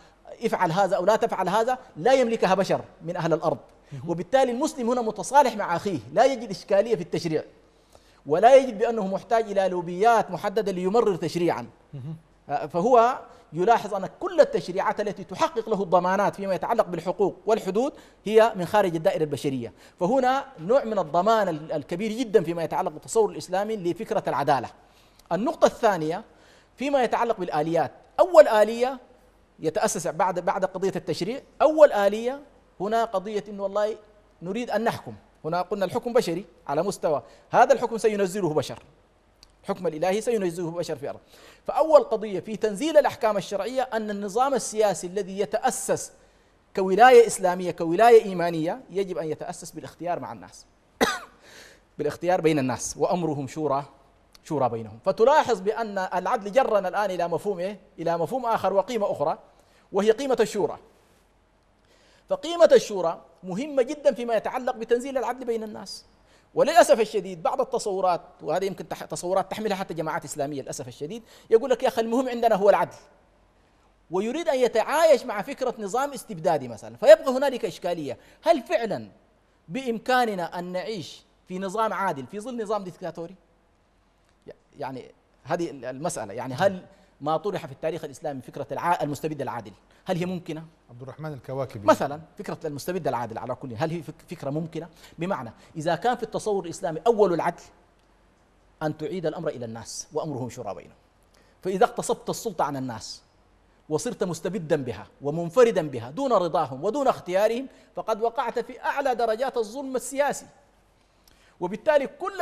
افعل هذا أو لا تفعل هذا لا يملكها بشر من أهل الأرض وبالتالي المسلم هنا متصالح مع أخيه لا يجد إشكالية في التشريع ولا يجد بأنه محتاج إلى لوبيات محددة ليمرر تشريعا فهو يلاحظ أن كل التشريعات التي تحقق له الضمانات فيما يتعلق بالحقوق والحدود هي من خارج الدائرة البشرية فهنا نوع من الضمان الكبير جدا فيما يتعلق بالتصور الإسلامي لفكرة العدالة النقطة الثانية فيما يتعلق بالآليات أول آلية يتأسس بعد بعد قضية التشريع أول آلية هنا قضية إنه والله نريد أن نحكم هنا قلنا الحكم بشري على مستوى هذا الحكم سينزله بشر الحكم الإلهي سينزله بشر في أرض فأول قضية في تنزيل الأحكام الشرعية أن النظام السياسي الذي يتأسس كولاية إسلامية كولاية إيمانية يجب أن يتأسس بالاختيار مع الناس (coughs) بالاختيار بين الناس وأمرهم شورى شورى بينهم فتلاحظ بأن العدل جرنا الآن إلى مفهوم إيه؟ إلى مفهوم آخر وقيمة أخرى وهي قيمة الشورى فقيمة الشورى مهمة جدا فيما يتعلق بتنزيل العدل بين الناس وللاسف الشديد بعض التصورات وهذه يمكن تصورات تحملها حتى جماعات اسلاميه للاسف الشديد يقول لك يا اخي المهم عندنا هو العدل ويريد ان يتعايش مع فكره نظام استبدادي مثلا فيبقى هنالك اشكاليه هل فعلا بامكاننا ان نعيش في نظام عادل في ظل نظام ديكتاتوري يعني هذه المساله يعني هل ما طرح في التاريخ الاسلامي فكره الع... المستبد العادل هل هي ممكنه عبد الرحمن الكواكبي مثلا فكره المستبد العادل على كل هل هي فكره ممكنه بمعنى اذا كان في التصور الاسلامي اول العدل ان تعيد الامر الى الناس وامرهم شورى بينهم فاذا اقتصدت السلطه عن الناس وصرت مستبدا بها ومنفردا بها دون رضاهم ودون اختيارهم فقد وقعت في اعلى درجات الظلم السياسي وبالتالي كل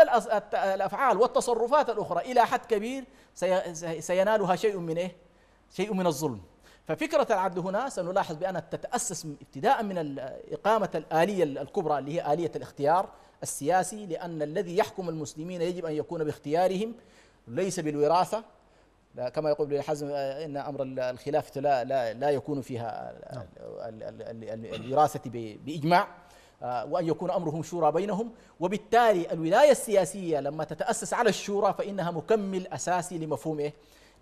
الافعال والتصرفات الاخرى الى حد كبير سينالها شيء من ايه؟ شيء من الظلم ففكرة العدل هنا سنلاحظ بأنها تتأسس ابتداء من إقامة الآلية الكبرى اللي هي آلية الاختيار السياسي لأن الذي يحكم المسلمين يجب أن يكون باختيارهم ليس بالوراثة كما يقول ابن حزم آه، ان امر الخلافه لا لا لا يكون فيها نعم. الوراثه باجماع آه، وأن يكون أمرهم شورى بينهم وبالتالي الولاية السياسية لما تتأسس على الشورى فإنها مكمل أساسي لمفهوم إيه؟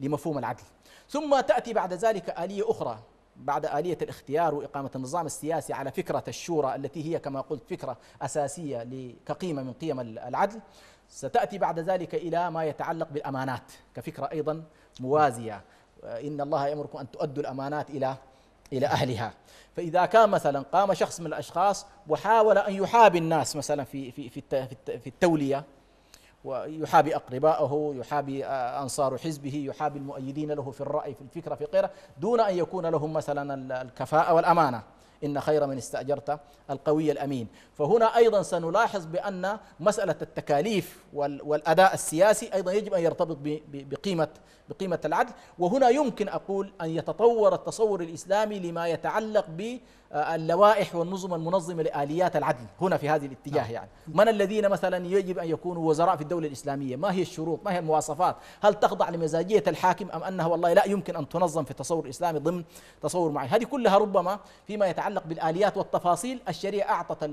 لمفهوم العدل ثم تأتي بعد ذلك آلية أخرى بعد آلية الاختيار وإقامة النظام السياسي على فكرة الشورى التي هي كما قلت فكرة أساسية كقيمة من قيم العدل ستأتي بعد ذلك إلى ما يتعلق بالأمانات كفكرة أيضا موازية آه، إن الله يأمركم أن تؤدوا الأمانات إلى إلى أهلها فإذا كان مثلا قام شخص من الأشخاص وحاول أن يحابي الناس مثلا في في في في التولية ويحابي أقربائه يحابي آه، أنصار حزبه يحابي المؤيدين له في الرأي في الفكرة في غيره دون أن يكون لهم مثلا الكفاءة والأمانة إن خير من استأجرت القوي الأمين فهنا أيضا سنلاحظ بأن مسألة التكاليف والأداء السياسي أيضا يجب أن يرتبط بقيمة, بقيمة العدل وهنا يمكن أقول أن يتطور التصور الإسلامي لما يتعلق ب آه، اللوائح والنظم المنظمة لآليات العدل هنا في هذه الاتجاه نعم. يعني من الذين مثلا يجب أن يكونوا وزراء في الدولة الإسلامية ما هي الشروط ما هي المواصفات هل تخضع لمزاجية الحاكم أم أنها والله لا يمكن أن تنظم في التصور الإسلامي ضمن تصور معين هذه كلها ربما فيما يتعلق بالآليات والتفاصيل الشريعة أعطت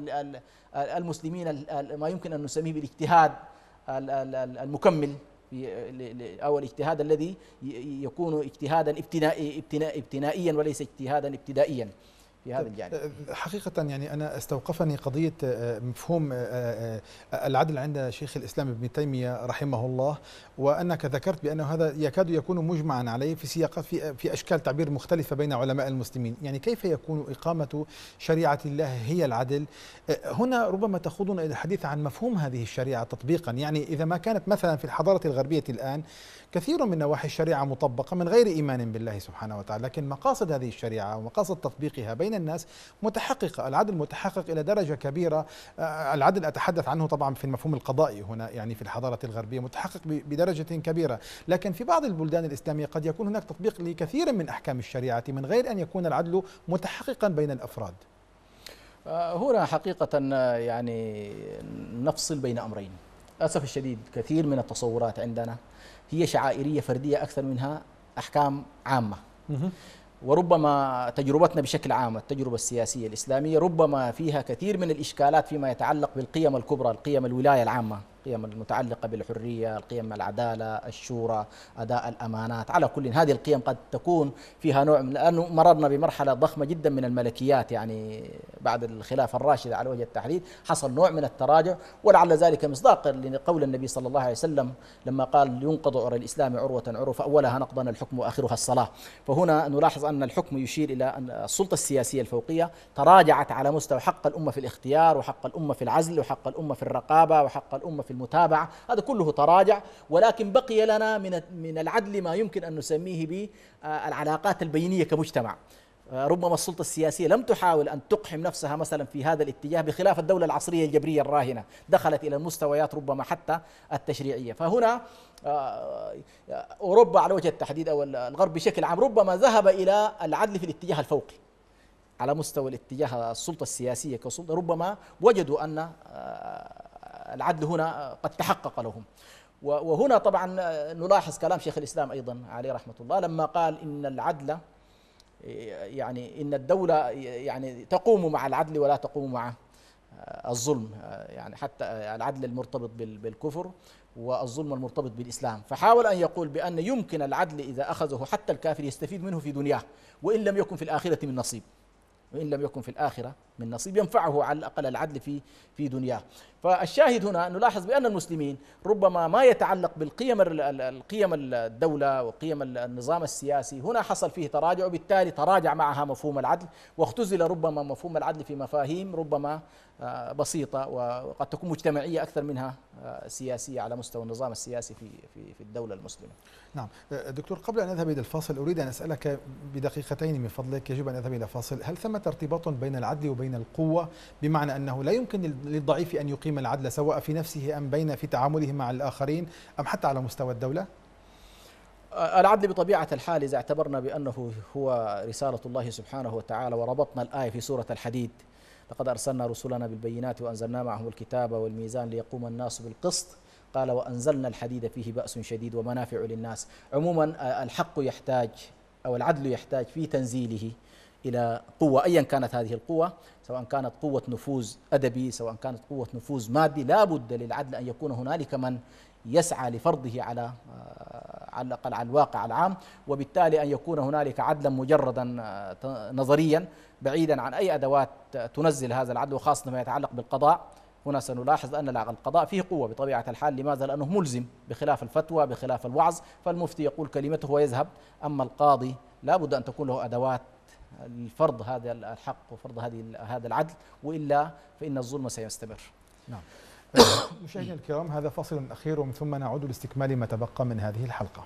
المسلمين ما يمكن أن نسميه بالاجتهاد المكمل او الاجتهاد الذي يكون اجتهادا ابتنائي ابتنائيا وليس اجتهادا ابتدائيا في هذا طيب، الجانب آه، حقيقة يعني أنا استوقفني قضية آه، آه، مفهوم العدل عند شيخ الإسلام ابن تيمية رحمه الله وأنك ذكرت بأنه هذا يكاد يكون مجمعا عليه في سياقات في, في أشكال تعبير مختلفة بين علماء المسلمين يعني كيف يكون إقامة شريعة الله هي العدل هنا ربما تخوضنا إلى الحديث عن مفهوم هذه الشريعة تطبيقا يعني إذا ما كانت مثلا في الحضارة الغربية الآن كثير من نواحي الشريعة مطبقة من غير إيمان بالله سبحانه وتعالى لكن مقاصد هذه الشريعة ومقاصد تطبيقها بين الناس متحققة العدل متحقق إلى درجة كبيرة آه، العدل أتحدث عنه طبعا في المفهوم القضائي هنا يعني في الحضارة الغربية متحقق بدرجة كبيرة لكن في بعض البلدان الإسلامية قد يكون هناك تطبيق لكثير من أحكام الشريعة من غير أن يكون العدل متحققا بين الأفراد آه، هنا حقيقة آه، يعني نفصل بين أمرين أسف الشديد كثير من التصورات عندنا هي شعائرية فردية أكثر منها أحكام عامة وربما تجربتنا بشكل عام التجربة السياسية الإسلامية ربما فيها كثير من الإشكالات فيما يتعلق بالقيم الكبرى القيم الولاية العامة القيم المتعلقة بالحرية القيم العدالة الشورى أداء الأمانات على كل هذه القيم قد تكون فيها نوع من لأنه مررنا بمرحلة ضخمة جدا من الملكيات يعني بعد الخلافة الراشدة على وجه التحديد حصل نوع من التراجع ولعل ذلك مصداق لقول النبي صلى الله عليه وسلم لما قال ينقض عرى الإسلام عروة عروة فأولها نقضا الحكم وآخرها الصلاة فهنا نلاحظ أن الحكم يشير إلى أن السلطة السياسية الفوقية تراجعت على مستوى حق الأمة في الاختيار وحق الأمة في العزل وحق الأمة في الرقابة وحق الأمة في في المتابعة هذا كله تراجع ولكن بقي لنا من من العدل ما يمكن أن نسميه بالعلاقات البينية كمجتمع آه، ربما السلطة السياسية لم تحاول أن تقحم نفسها مثلا في هذا الاتجاه بخلاف الدولة العصرية الجبرية الراهنة دخلت إلى المستويات ربما حتى التشريعية فهنا آه، آه، أوروبا على وجه التحديد أو الغرب بشكل عام ربما ذهب إلى العدل في الاتجاه الفوقي على مستوى الاتجاه السلطة السياسية كسلطة ربما وجدوا أن العدل هنا قد تحقق لهم وهنا طبعا نلاحظ كلام شيخ الإسلام أيضا عليه رحمة الله لما قال إن العدل يعني إن الدولة يعني تقوم مع العدل ولا تقوم مع الظلم يعني حتى العدل المرتبط بالكفر والظلم المرتبط بالإسلام فحاول أن يقول بأن يمكن العدل إذا أخذه حتى الكافر يستفيد منه في دنياه وإن لم يكن في الآخرة من نصيب وإن لم يكن في الآخرة من نصيب ينفعه على الأقل العدل في في دنياه فالشاهد هنا نلاحظ بأن المسلمين ربما ما يتعلق بالقيم القيم الدولة وقيم النظام السياسي هنا حصل فيه تراجع وبالتالي تراجع معها مفهوم العدل واختزل ربما مفهوم العدل في مفاهيم ربما آه، بسيطه وقد تكون مجتمعيه اكثر منها آه، سياسيه على مستوى النظام السياسي في في في الدوله المسلمه. نعم، آه، دكتور قبل ان اذهب الى الفاصل اريد ان اسالك بدقيقتين من فضلك يجب ان اذهب الى فاصل، هل ثمة ارتباط بين العدل وبين القوه بمعنى انه لا يمكن للضعيف ان يقيم العدل سواء في نفسه ام بين في تعامله مع الاخرين ام حتى على مستوى الدوله؟ العدل بطبيعة الحال إذا اعتبرنا بأنه هو رسالة الله سبحانه وتعالى وربطنا الآية في سورة الحديد لقد أرسلنا رسولنا بالبينات وأنزلنا معهم الكتاب والميزان ليقوم الناس بالقسط قال وأنزلنا الحديد فيه بأس شديد ومنافع للناس عموما آه، الحق يحتاج أو العدل يحتاج في تنزيله إلى قوة أيا كانت هذه القوة سواء كانت قوة نفوذ أدبي سواء كانت قوة نفوذ مادي لا بد للعدل أن يكون هنالك من يسعى لفرضه على آه، على الاقل على الواقع العام وبالتالي ان يكون هنالك عدلا مجردا آه، نظريا بعيدا عن أي أدوات تنزل هذا العدل وخاصة ما يتعلق بالقضاء هنا سنلاحظ أن القضاء فيه قوة بطبيعة الحال لماذا؟ لأنه ملزم بخلاف الفتوى بخلاف الوعظ فالمفتي يقول كلمته ويذهب أما القاضي لا بد أن تكون له أدوات الفرض هذا الحق وفرض هذه هذا العدل وإلا فإن الظلم سيستمر نعم (coughs) مشاهدينا الكرام هذا فصل أخير ومن ثم نعود لاستكمال ما تبقى من هذه الحلقة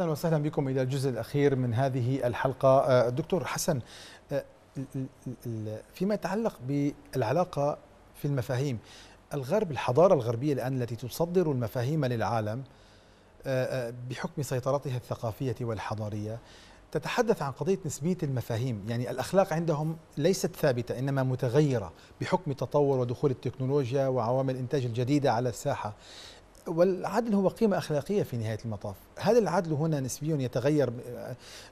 اهلا وسهلا بكم الى الجزء الاخير من هذه الحلقه آه، دكتور حسن آه، فيما يتعلق بالعلاقه في المفاهيم الغرب الحضاره الغربيه الان التي تصدر المفاهيم للعالم آه، بحكم سيطرتها الثقافيه والحضاريه تتحدث عن قضيه نسبيه المفاهيم، يعني الاخلاق عندهم ليست ثابته انما متغيره بحكم التطور ودخول التكنولوجيا وعوامل الانتاج الجديده على الساحه. والعدل هو قيمة أخلاقية في نهاية المطاف هل العدل هنا نسبي يتغير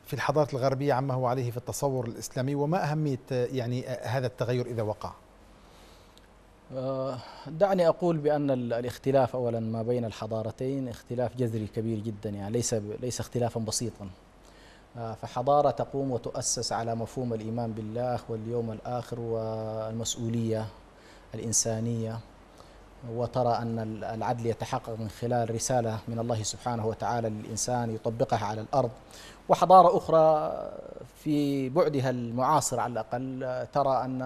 في الحضارة الغربية عما هو عليه في التصور الإسلامي وما أهمية يعني هذا التغير إذا وقع آه، دعني أقول بأن الاختلاف أولا ما بين الحضارتين اختلاف جذري كبير جدا يعني ليس ليس اختلافا بسيطا آه، فحضارة تقوم وتؤسس على مفهوم الإيمان بالله واليوم الآخر والمسؤولية الإنسانية وترى أن العدل يتحقق من خلال رسالة من الله سبحانه وتعالى للإنسان يطبقها على الأرض وحضارة أخرى في بعدها المعاصر على الأقل ترى أن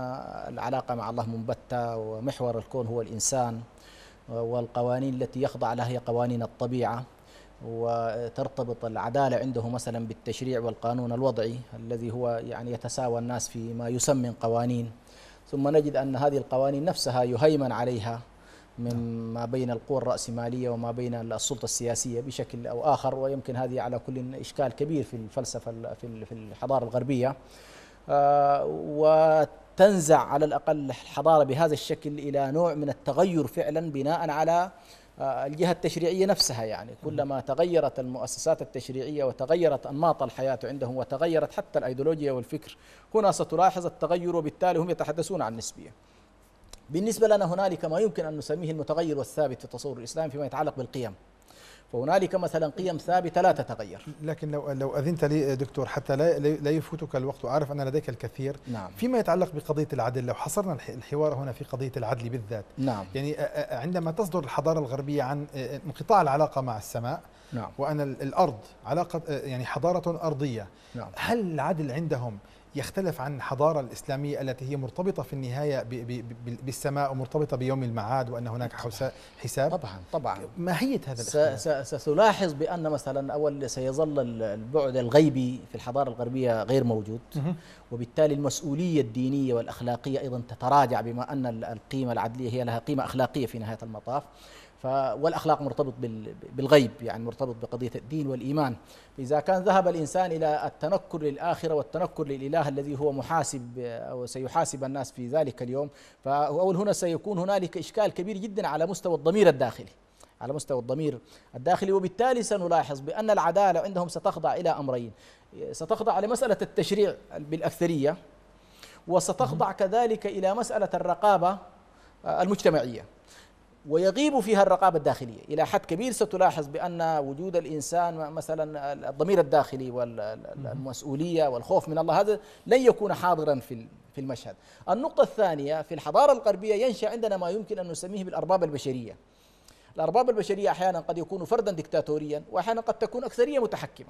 العلاقة مع الله منبتة ومحور الكون هو الإنسان والقوانين التي يخضع لها هي قوانين الطبيعة وترتبط العدالة عنده مثلا بالتشريع والقانون الوضعي الذي هو يعني يتساوى الناس فيما يسمى قوانين ثم نجد أن هذه القوانين نفسها يهيمن عليها من ما بين القوى الرأسمالية وما بين السلطة السياسية بشكل أو آخر ويمكن هذه على كل إشكال كبير في الفلسفة في الحضارة الغربية آه، وتنزع على الأقل الحضارة بهذا الشكل إلى نوع من التغير فعلا بناء على آه، الجهة التشريعية نفسها يعني كلما تغيرت المؤسسات التشريعية وتغيرت أنماط الحياة عندهم وتغيرت حتى الأيديولوجيا والفكر هنا ستلاحظ التغير وبالتالي هم يتحدثون عن نسبية بالنسبة لنا هنالك ما يمكن أن نسميه المتغير والثابت في التصور الإسلامي فيما يتعلق بالقيم فهنالك مثلا قيم ثابته لا تتغير لكن لو لو اذنت لي دكتور حتى لا لا يفوتك الوقت وأعرف ان لديك الكثير نعم. فيما يتعلق بقضيه العدل لو حصرنا الحوار هنا في قضيه العدل بالذات نعم. يعني عندما تصدر الحضاره الغربيه عن انقطاع العلاقه مع السماء نعم. وان الارض علاقه يعني حضاره ارضيه نعم. هل العدل عندهم يختلف عن الحضارة الإسلامية التي هي مرتبطة في النهاية بالسماء ومرتبطة بيوم المعاد وأن هناك حساب طبعا طبعا ماهية هذا الاختلاف ستلاحظ بأن مثلا أول سيظل البعد الغيبي في الحضارة الغربية غير موجود وبالتالي المسؤولية الدينية والأخلاقية أيضا تتراجع بما أن القيمة العدلية هي لها قيمة أخلاقية في نهاية المطاف ف والاخلاق مرتبط بالغيب يعني مرتبط بقضيه الدين والايمان فاذا كان ذهب الانسان الى التنكر للاخره والتنكر للاله الذي هو محاسب او سيحاسب الناس في ذلك اليوم فاول هنا سيكون هنالك اشكال كبير جدا على مستوى الضمير الداخلي على مستوى الضمير الداخلي وبالتالي سنلاحظ بأن العدالة عندهم ستخضع إلى أمرين ستخضع لمسألة التشريع بالأكثرية وستخضع كذلك إلى مسألة الرقابة المجتمعية ويغيب فيها الرقابة الداخلية إلى حد كبير ستلاحظ بأن وجود الإنسان مثلا الضمير الداخلي والمسؤولية والخوف من الله هذا لن يكون حاضرا في في المشهد النقطة الثانية في الحضارة الغربية ينشأ عندنا ما يمكن أن نسميه بالأرباب البشرية الأرباب البشرية أحيانا قد يكون فردا دكتاتوريا وأحيانا قد تكون أكثرية متحكمة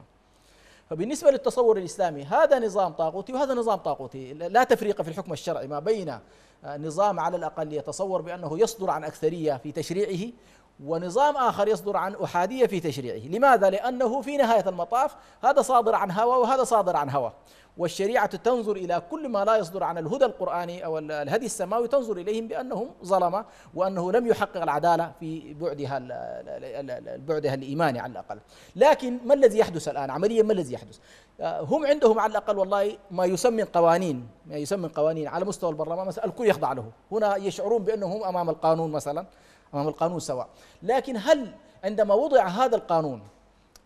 فبالنسبة للتصور الإسلامي هذا نظام طاغوتي وهذا نظام طاغوتي لا تفريق في الحكم الشرعي ما بين نظام على الأقل يتصور بأنه يصدر عن أكثرية في تشريعه ونظام آخر يصدر عن أحادية في تشريعه لماذا؟ لأنه في نهاية المطاف هذا صادر عن هوى وهذا صادر عن هوى والشريعة تنظر إلى كل ما لا يصدر عن الهدى القرآني أو الهدي السماوي تنظر إليهم بأنهم ظلمة وأنه لم يحقق العدالة في بعدها بعدها الإيماني على الأقل لكن ما الذي يحدث الآن؟ عمليا ما الذي يحدث؟ آه، هم عندهم على الاقل والله ما يسمى قوانين ما يسمى قوانين على مستوى البرلمان مثلا الكل يخضع له هنا يشعرون بانهم امام القانون مثلا امام القانون سواء لكن هل عندما وضع هذا القانون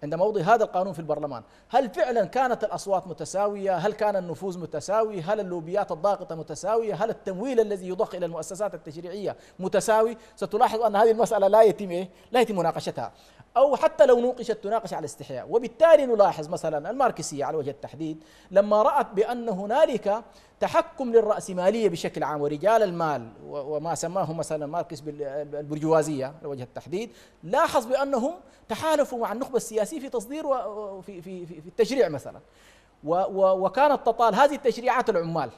عندما وضع هذا القانون في البرلمان هل فعلا كانت الأصوات متساوية هل كان النفوذ متساوي هل اللوبيات الضاغطة متساوية هل التمويل الذي يضخ إلى المؤسسات التشريعية متساوي ستلاحظ أن هذه المسألة لا يتم إيه؟ لا يتم مناقشتها أو حتى لو نوقشت تناقش على استحياء وبالتالي نلاحظ مثلا الماركسية على وجه التحديد لما رأت بأن هنالك تحكم للرأسمالية بشكل عام ورجال المال وما سماه مثلا ماركس بالبرجوازية على وجه التحديد لاحظ بأنهم تحالفوا مع النخبة السياسية في تصدير وفي في في التشريع مثلا وكانت تطال هذه التشريعات العمال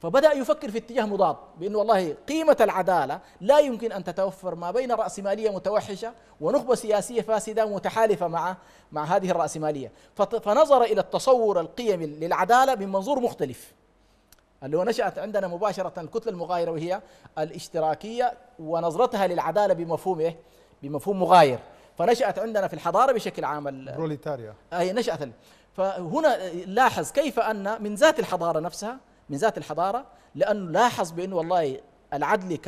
فبدأ يفكر في اتجاه مضاد بأنه والله قيمة العدالة لا يمكن أن تتوفر ما بين رأسمالية متوحشة ونخبة سياسية فاسدة متحالفة مع مع هذه الرأسمالية فنظر إلى التصور القيمي للعدالة من منظور مختلف اللي هو نشأت عندنا مباشرة الكتلة المغايرة وهي الاشتراكية ونظرتها للعدالة إيه؟ بمفهوم مغاير فنشأت عندنا في الحضارة بشكل عام البروليتاريا أي نشأت فهنا لاحظ كيف أن من ذات الحضارة نفسها من ذات الحضارة لأنه لاحظ بأنه والله العدل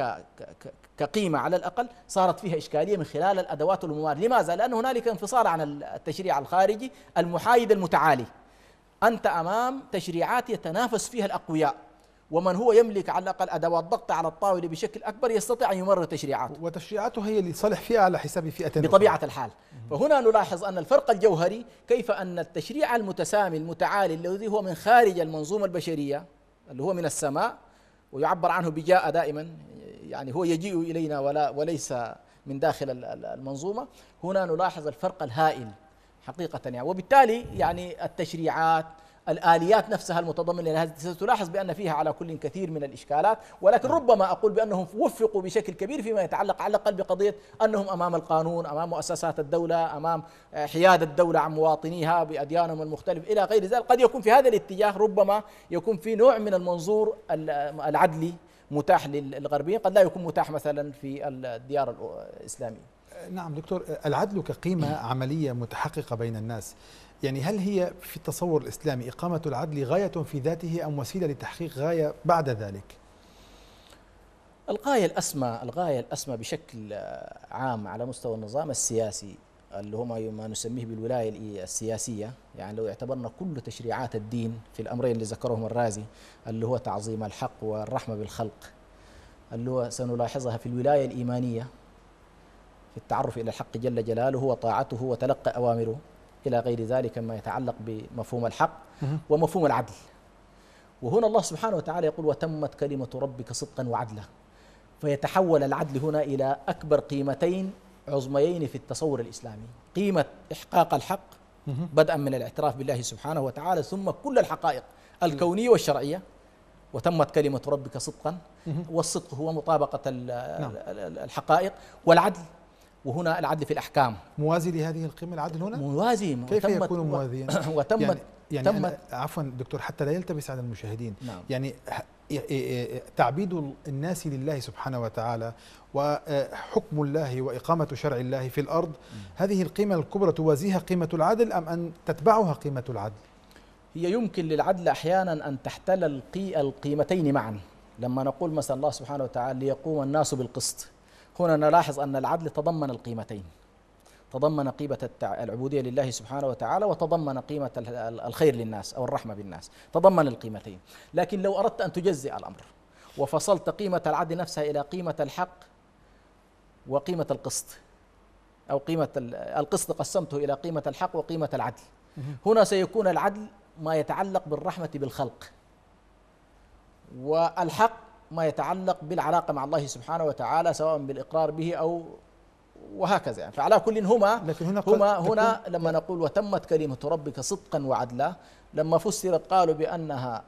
كقيمة على الأقل صارت فيها إشكالية من خلال الأدوات والموارد لماذا؟ لأن هنالك انفصال عن التشريع الخارجي المحايد المتعالي أنت أمام تشريعات يتنافس فيها الأقوياء ومن هو يملك على الاقل ادوات ضغط على الطاوله بشكل اكبر يستطيع ان يمرر تشريعاته وتشريعاته هي اللي صالح فيها على حساب فئه بطبيعه أخرى. الحال فهنا نلاحظ ان الفرق الجوهري كيف ان التشريع المتسامي المتعالي الذي هو من خارج المنظومه البشريه اللي هو من السماء ويعبر عنه بجاء دائما يعني هو يجيء إلينا ولا وليس من داخل المنظومة هنا نلاحظ الفرق الهائل حقيقة يعني وبالتالي يعني التشريعات الآليات نفسها المتضمنة لهذه ستلاحظ بأن فيها على كل كثير من الإشكالات ولكن نعم. ربما أقول بأنهم وفقوا بشكل كبير فيما يتعلق على الأقل بقضية أنهم أمام القانون أمام مؤسسات الدولة أمام حياد الدولة عن مواطنيها بأديانهم المختلف إلى غير ذلك قد يكون في هذا الاتجاه ربما يكون في نوع من المنظور العدلي متاح للغربيين قد لا يكون متاح مثلا في الديار الإسلامية نعم دكتور العدل كقيمة عملية متحققة بين الناس يعني هل هي في التصور الإسلامي إقامة العدل غاية في ذاته أم وسيلة لتحقيق غاية بعد ذلك؟ الغاية الأسمى الغاية الأسمى بشكل عام على مستوى النظام السياسي اللي هما ما نسميه بالولاية السياسية يعني لو اعتبرنا كل تشريعات الدين في الأمرين اللي ذكرهم الرازي اللي هو تعظيم الحق والرحمة بالخلق اللي هو سنلاحظها في الولاية الإيمانية في التعرف إلى الحق جل جلاله وطاعته وتلقى أوامره إلى غير ذلك ما يتعلق بمفهوم الحق ومفهوم العدل وهنا الله سبحانه وتعالى يقول وتمت كلمة ربك صدقا وعدلا فيتحول العدل هنا إلى أكبر قيمتين عظميين في التصور الإسلامي قيمة إحقاق الحق بدءا من الاعتراف بالله سبحانه وتعالى ثم كل الحقائق الكونية والشرعية وتمت كلمة ربك صدقا والصدق هو مطابقة نعم. الحقائق والعدل وهنا العدل في الأحكام موازي لهذه القيمة العدل هنا؟ موازي كيف يكون موازيا؟ (clears throat) وتمت يعني, يعني تمت عفوا دكتور حتى لا يلتبس على المشاهدين نعم. يعني تعبيد الناس لله سبحانه وتعالى وحكم آه، الله وإقامة شرع الله في الأرض هذه القيمة الكبرى توازيها قيمة العدل أم أن تتبعها قيمة العدل؟ هي يمكن للعدل أحيانا أن تحتل القيمتين معا لما نقول مثلا الله سبحانه وتعالى ليقوم الناس بالقسط هنا نلاحظ أن العدل تضمن القيمتين تضمن قيمة العبودية لله سبحانه وتعالى وتضمن قيمة الخير للناس أو الرحمة بالناس تضمن القيمتين لكن لو أردت أن تجزئ الأمر وفصلت قيمة العدل نفسها إلى قيمة الحق وقيمة القسط أو قيمة القسط قسمته إلى قيمة الحق وقيمة العدل هنا سيكون العدل ما يتعلق بالرحمة بالخلق والحق ما يتعلق بالعلاقة مع الله سبحانه وتعالى سواء بالإقرار به أو وهكذا يعني فعلى كل هما لكن هنا هما هنا لما نقول وتمت كلمة ربك صدقا وعدلا لما فسرت قالوا بأنها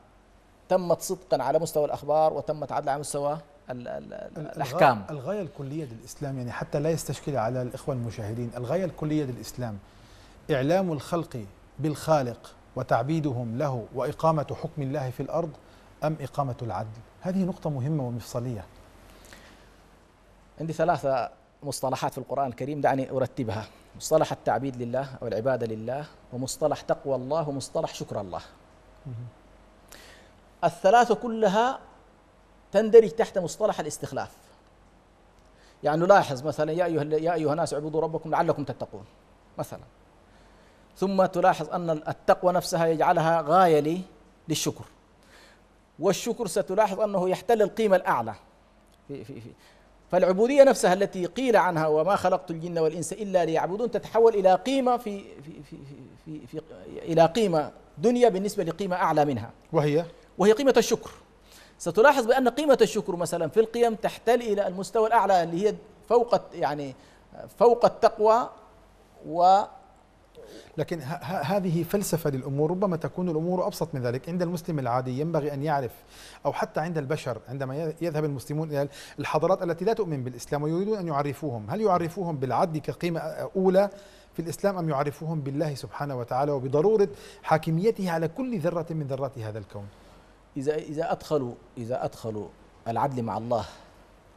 تمت صدقا على مستوى الأخبار وتمت عدلا على مستوى الأحكام الغاية الكلية للإسلام يعني حتى لا يستشكل على الإخوة المشاهدين الغاية الكلية للإسلام إعلام الخلق بالخالق وتعبيدهم له وإقامة حكم الله في الأرض أم إقامة العدل هذه نقطة مهمة ومفصلية عندي ثلاثة مصطلحات في القرآن الكريم دعني أرتبها مصطلح التعبيد لله أو العبادة لله ومصطلح تقوى الله ومصطلح شكر الله الثلاثة كلها تندرج تحت مصطلح الاستخلاف يعني نلاحظ مثلا يا أيها, يا أيها الناس اعبدوا ربكم لعلكم تتقون مثلا ثم تلاحظ أن التقوى نفسها يجعلها غاية للشكر والشكر ستلاحظ أنه يحتل القيمة الأعلى في في في فالعبودية نفسها التي قيل عنها وما خلقت الجن والإنس إلا ليعبدون تتحول إلى قيمة في في في في, في إلى قيمة دنيا بالنسبة لقيمة أعلى منها وهي وهي قيمة الشكر ستلاحظ بأن قيمة الشكر مثلا في القيم تحتل إلى المستوى الأعلى اللي هي فوق يعني فوق التقوى و لكن هذه فلسفة للأمور ربما تكون الأمور أبسط من ذلك عند المسلم العادي ينبغي أن يعرف أو حتى عند البشر عندما يذهب المسلمون إلى الحضارات التي لا تؤمن بالإسلام ويريدون أن يعرفوهم هل يعرفوهم بالعدل كقيمة أولى في الإسلام أم يعرفوهم بالله سبحانه وتعالى وبضرورة حاكميته على كل ذرة من ذرات هذا الكون إذا إذا أدخلوا إذا أدخلوا العدل مع الله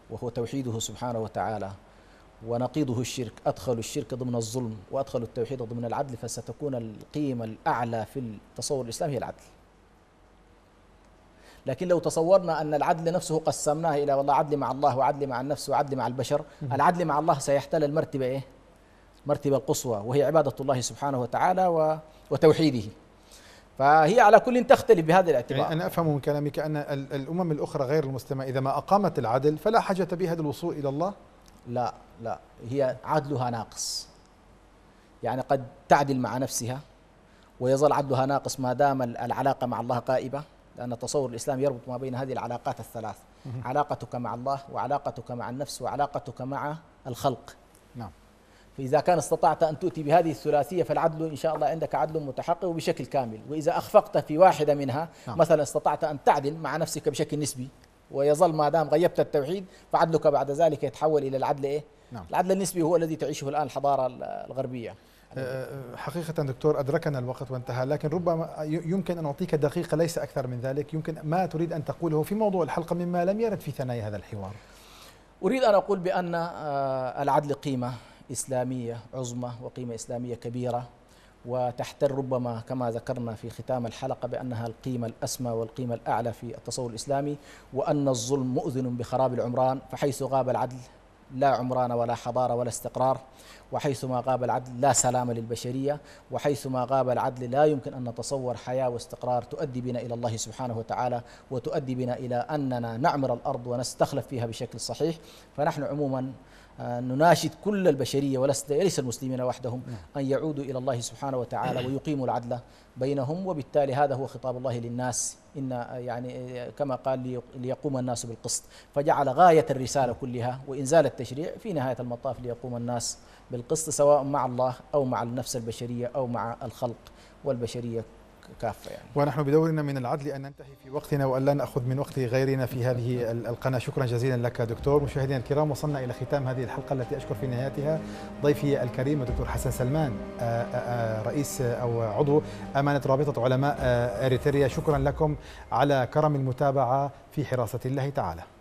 وهو توحيده سبحانه وتعالى ونقيضه الشرك أدخلوا الشرك ضمن الظلم وأدخلوا التوحيد ضمن العدل فستكون القيمة الأعلى في التصور الإسلامي هي العدل لكن لو تصورنا أن العدل نفسه قسمناه إلى والله عدل مع الله وعدل مع النفس وعدل مع البشر العدل مع الله سيحتل المرتبة إيه؟ مرتبة القصوى وهي عبادة الله سبحانه وتعالى وتوحيده فهي على كل تختلف بهذا الاعتبار يعني أنا أفهم من كلامك أن الأمم الأخرى غير المسلمة إذا ما أقامت العدل فلا حاجة بها للوصول إلى الله لا لا هي عدلها ناقص يعني قد تعدل مع نفسها ويظل عدلها ناقص ما دام العلاقة مع الله قائبة لأن التصور الإسلامي يربط ما بين هذه العلاقات الثلاث علاقتك مع الله وعلاقتك مع النفس وعلاقتك مع الخلق نعم فإذا كان استطعت أن تؤتي بهذه الثلاثية فالعدل إن شاء الله عندك عدل متحقق بشكل كامل وإذا أخفقت في واحدة منها نعم. مثلا استطعت أن تعدل مع نفسك بشكل نسبي ويظل ما دام غيبت التوحيد فعدلك بعد ذلك يتحول الى العدل ايه؟ نعم. العدل النسبي هو الذي تعيشه الان الحضاره الغربيه. أه، أه، حقيقة دكتور أدركنا الوقت وانتهى لكن ربما يمكن أن أعطيك دقيقة ليس أكثر من ذلك يمكن ما تريد أن تقوله في موضوع الحلقة مما لم يرد في ثنايا هذا الحوار أريد أن أقول بأن آه، العدل قيمة إسلامية عظمى وقيمة إسلامية كبيرة وتحتل ربما كما ذكرنا في ختام الحلقة بأنها القيمة الأسمى والقيمة الأعلى في التصور الإسلامي وأن الظلم مؤذن بخراب العمران فحيث غاب العدل لا عمران ولا حضارة ولا استقرار وحيثما غاب العدل لا سلام للبشرية وحيثما غاب العدل لا يمكن أن نتصور حياة واستقرار تؤدي بنا إلى الله سبحانه وتعالى وتؤدي بنا إلى أننا نعمر الأرض ونستخلف فيها بشكل صحيح فنحن عموما آه، نناشد كل البشرية وليس المسلمين وحدهم أن يعودوا إلى الله سبحانه وتعالى ويقيموا العدل بينهم وبالتالي هذا هو خطاب الله للناس إن آه، يعني آه، كما قال ليقوم الناس بالقسط فجعل غاية الرسالة كلها وإنزال التشريع في نهاية المطاف ليقوم الناس بالقسط سواء مع الله أو مع النفس البشرية أو مع الخلق والبشرية كافه يعني. ونحن بدورنا من العدل ان ننتهي في وقتنا وان لا ناخذ من وقت غيرنا في هذه القناه، شكرا جزيلا لك دكتور، مشاهدينا الكرام وصلنا الى ختام هذه الحلقه التي اشكر في نهايتها ضيفي الكريم الدكتور حسن سلمان رئيس او عضو امانه رابطه علماء اريتريا، شكرا لكم على كرم المتابعه في حراسه الله تعالى.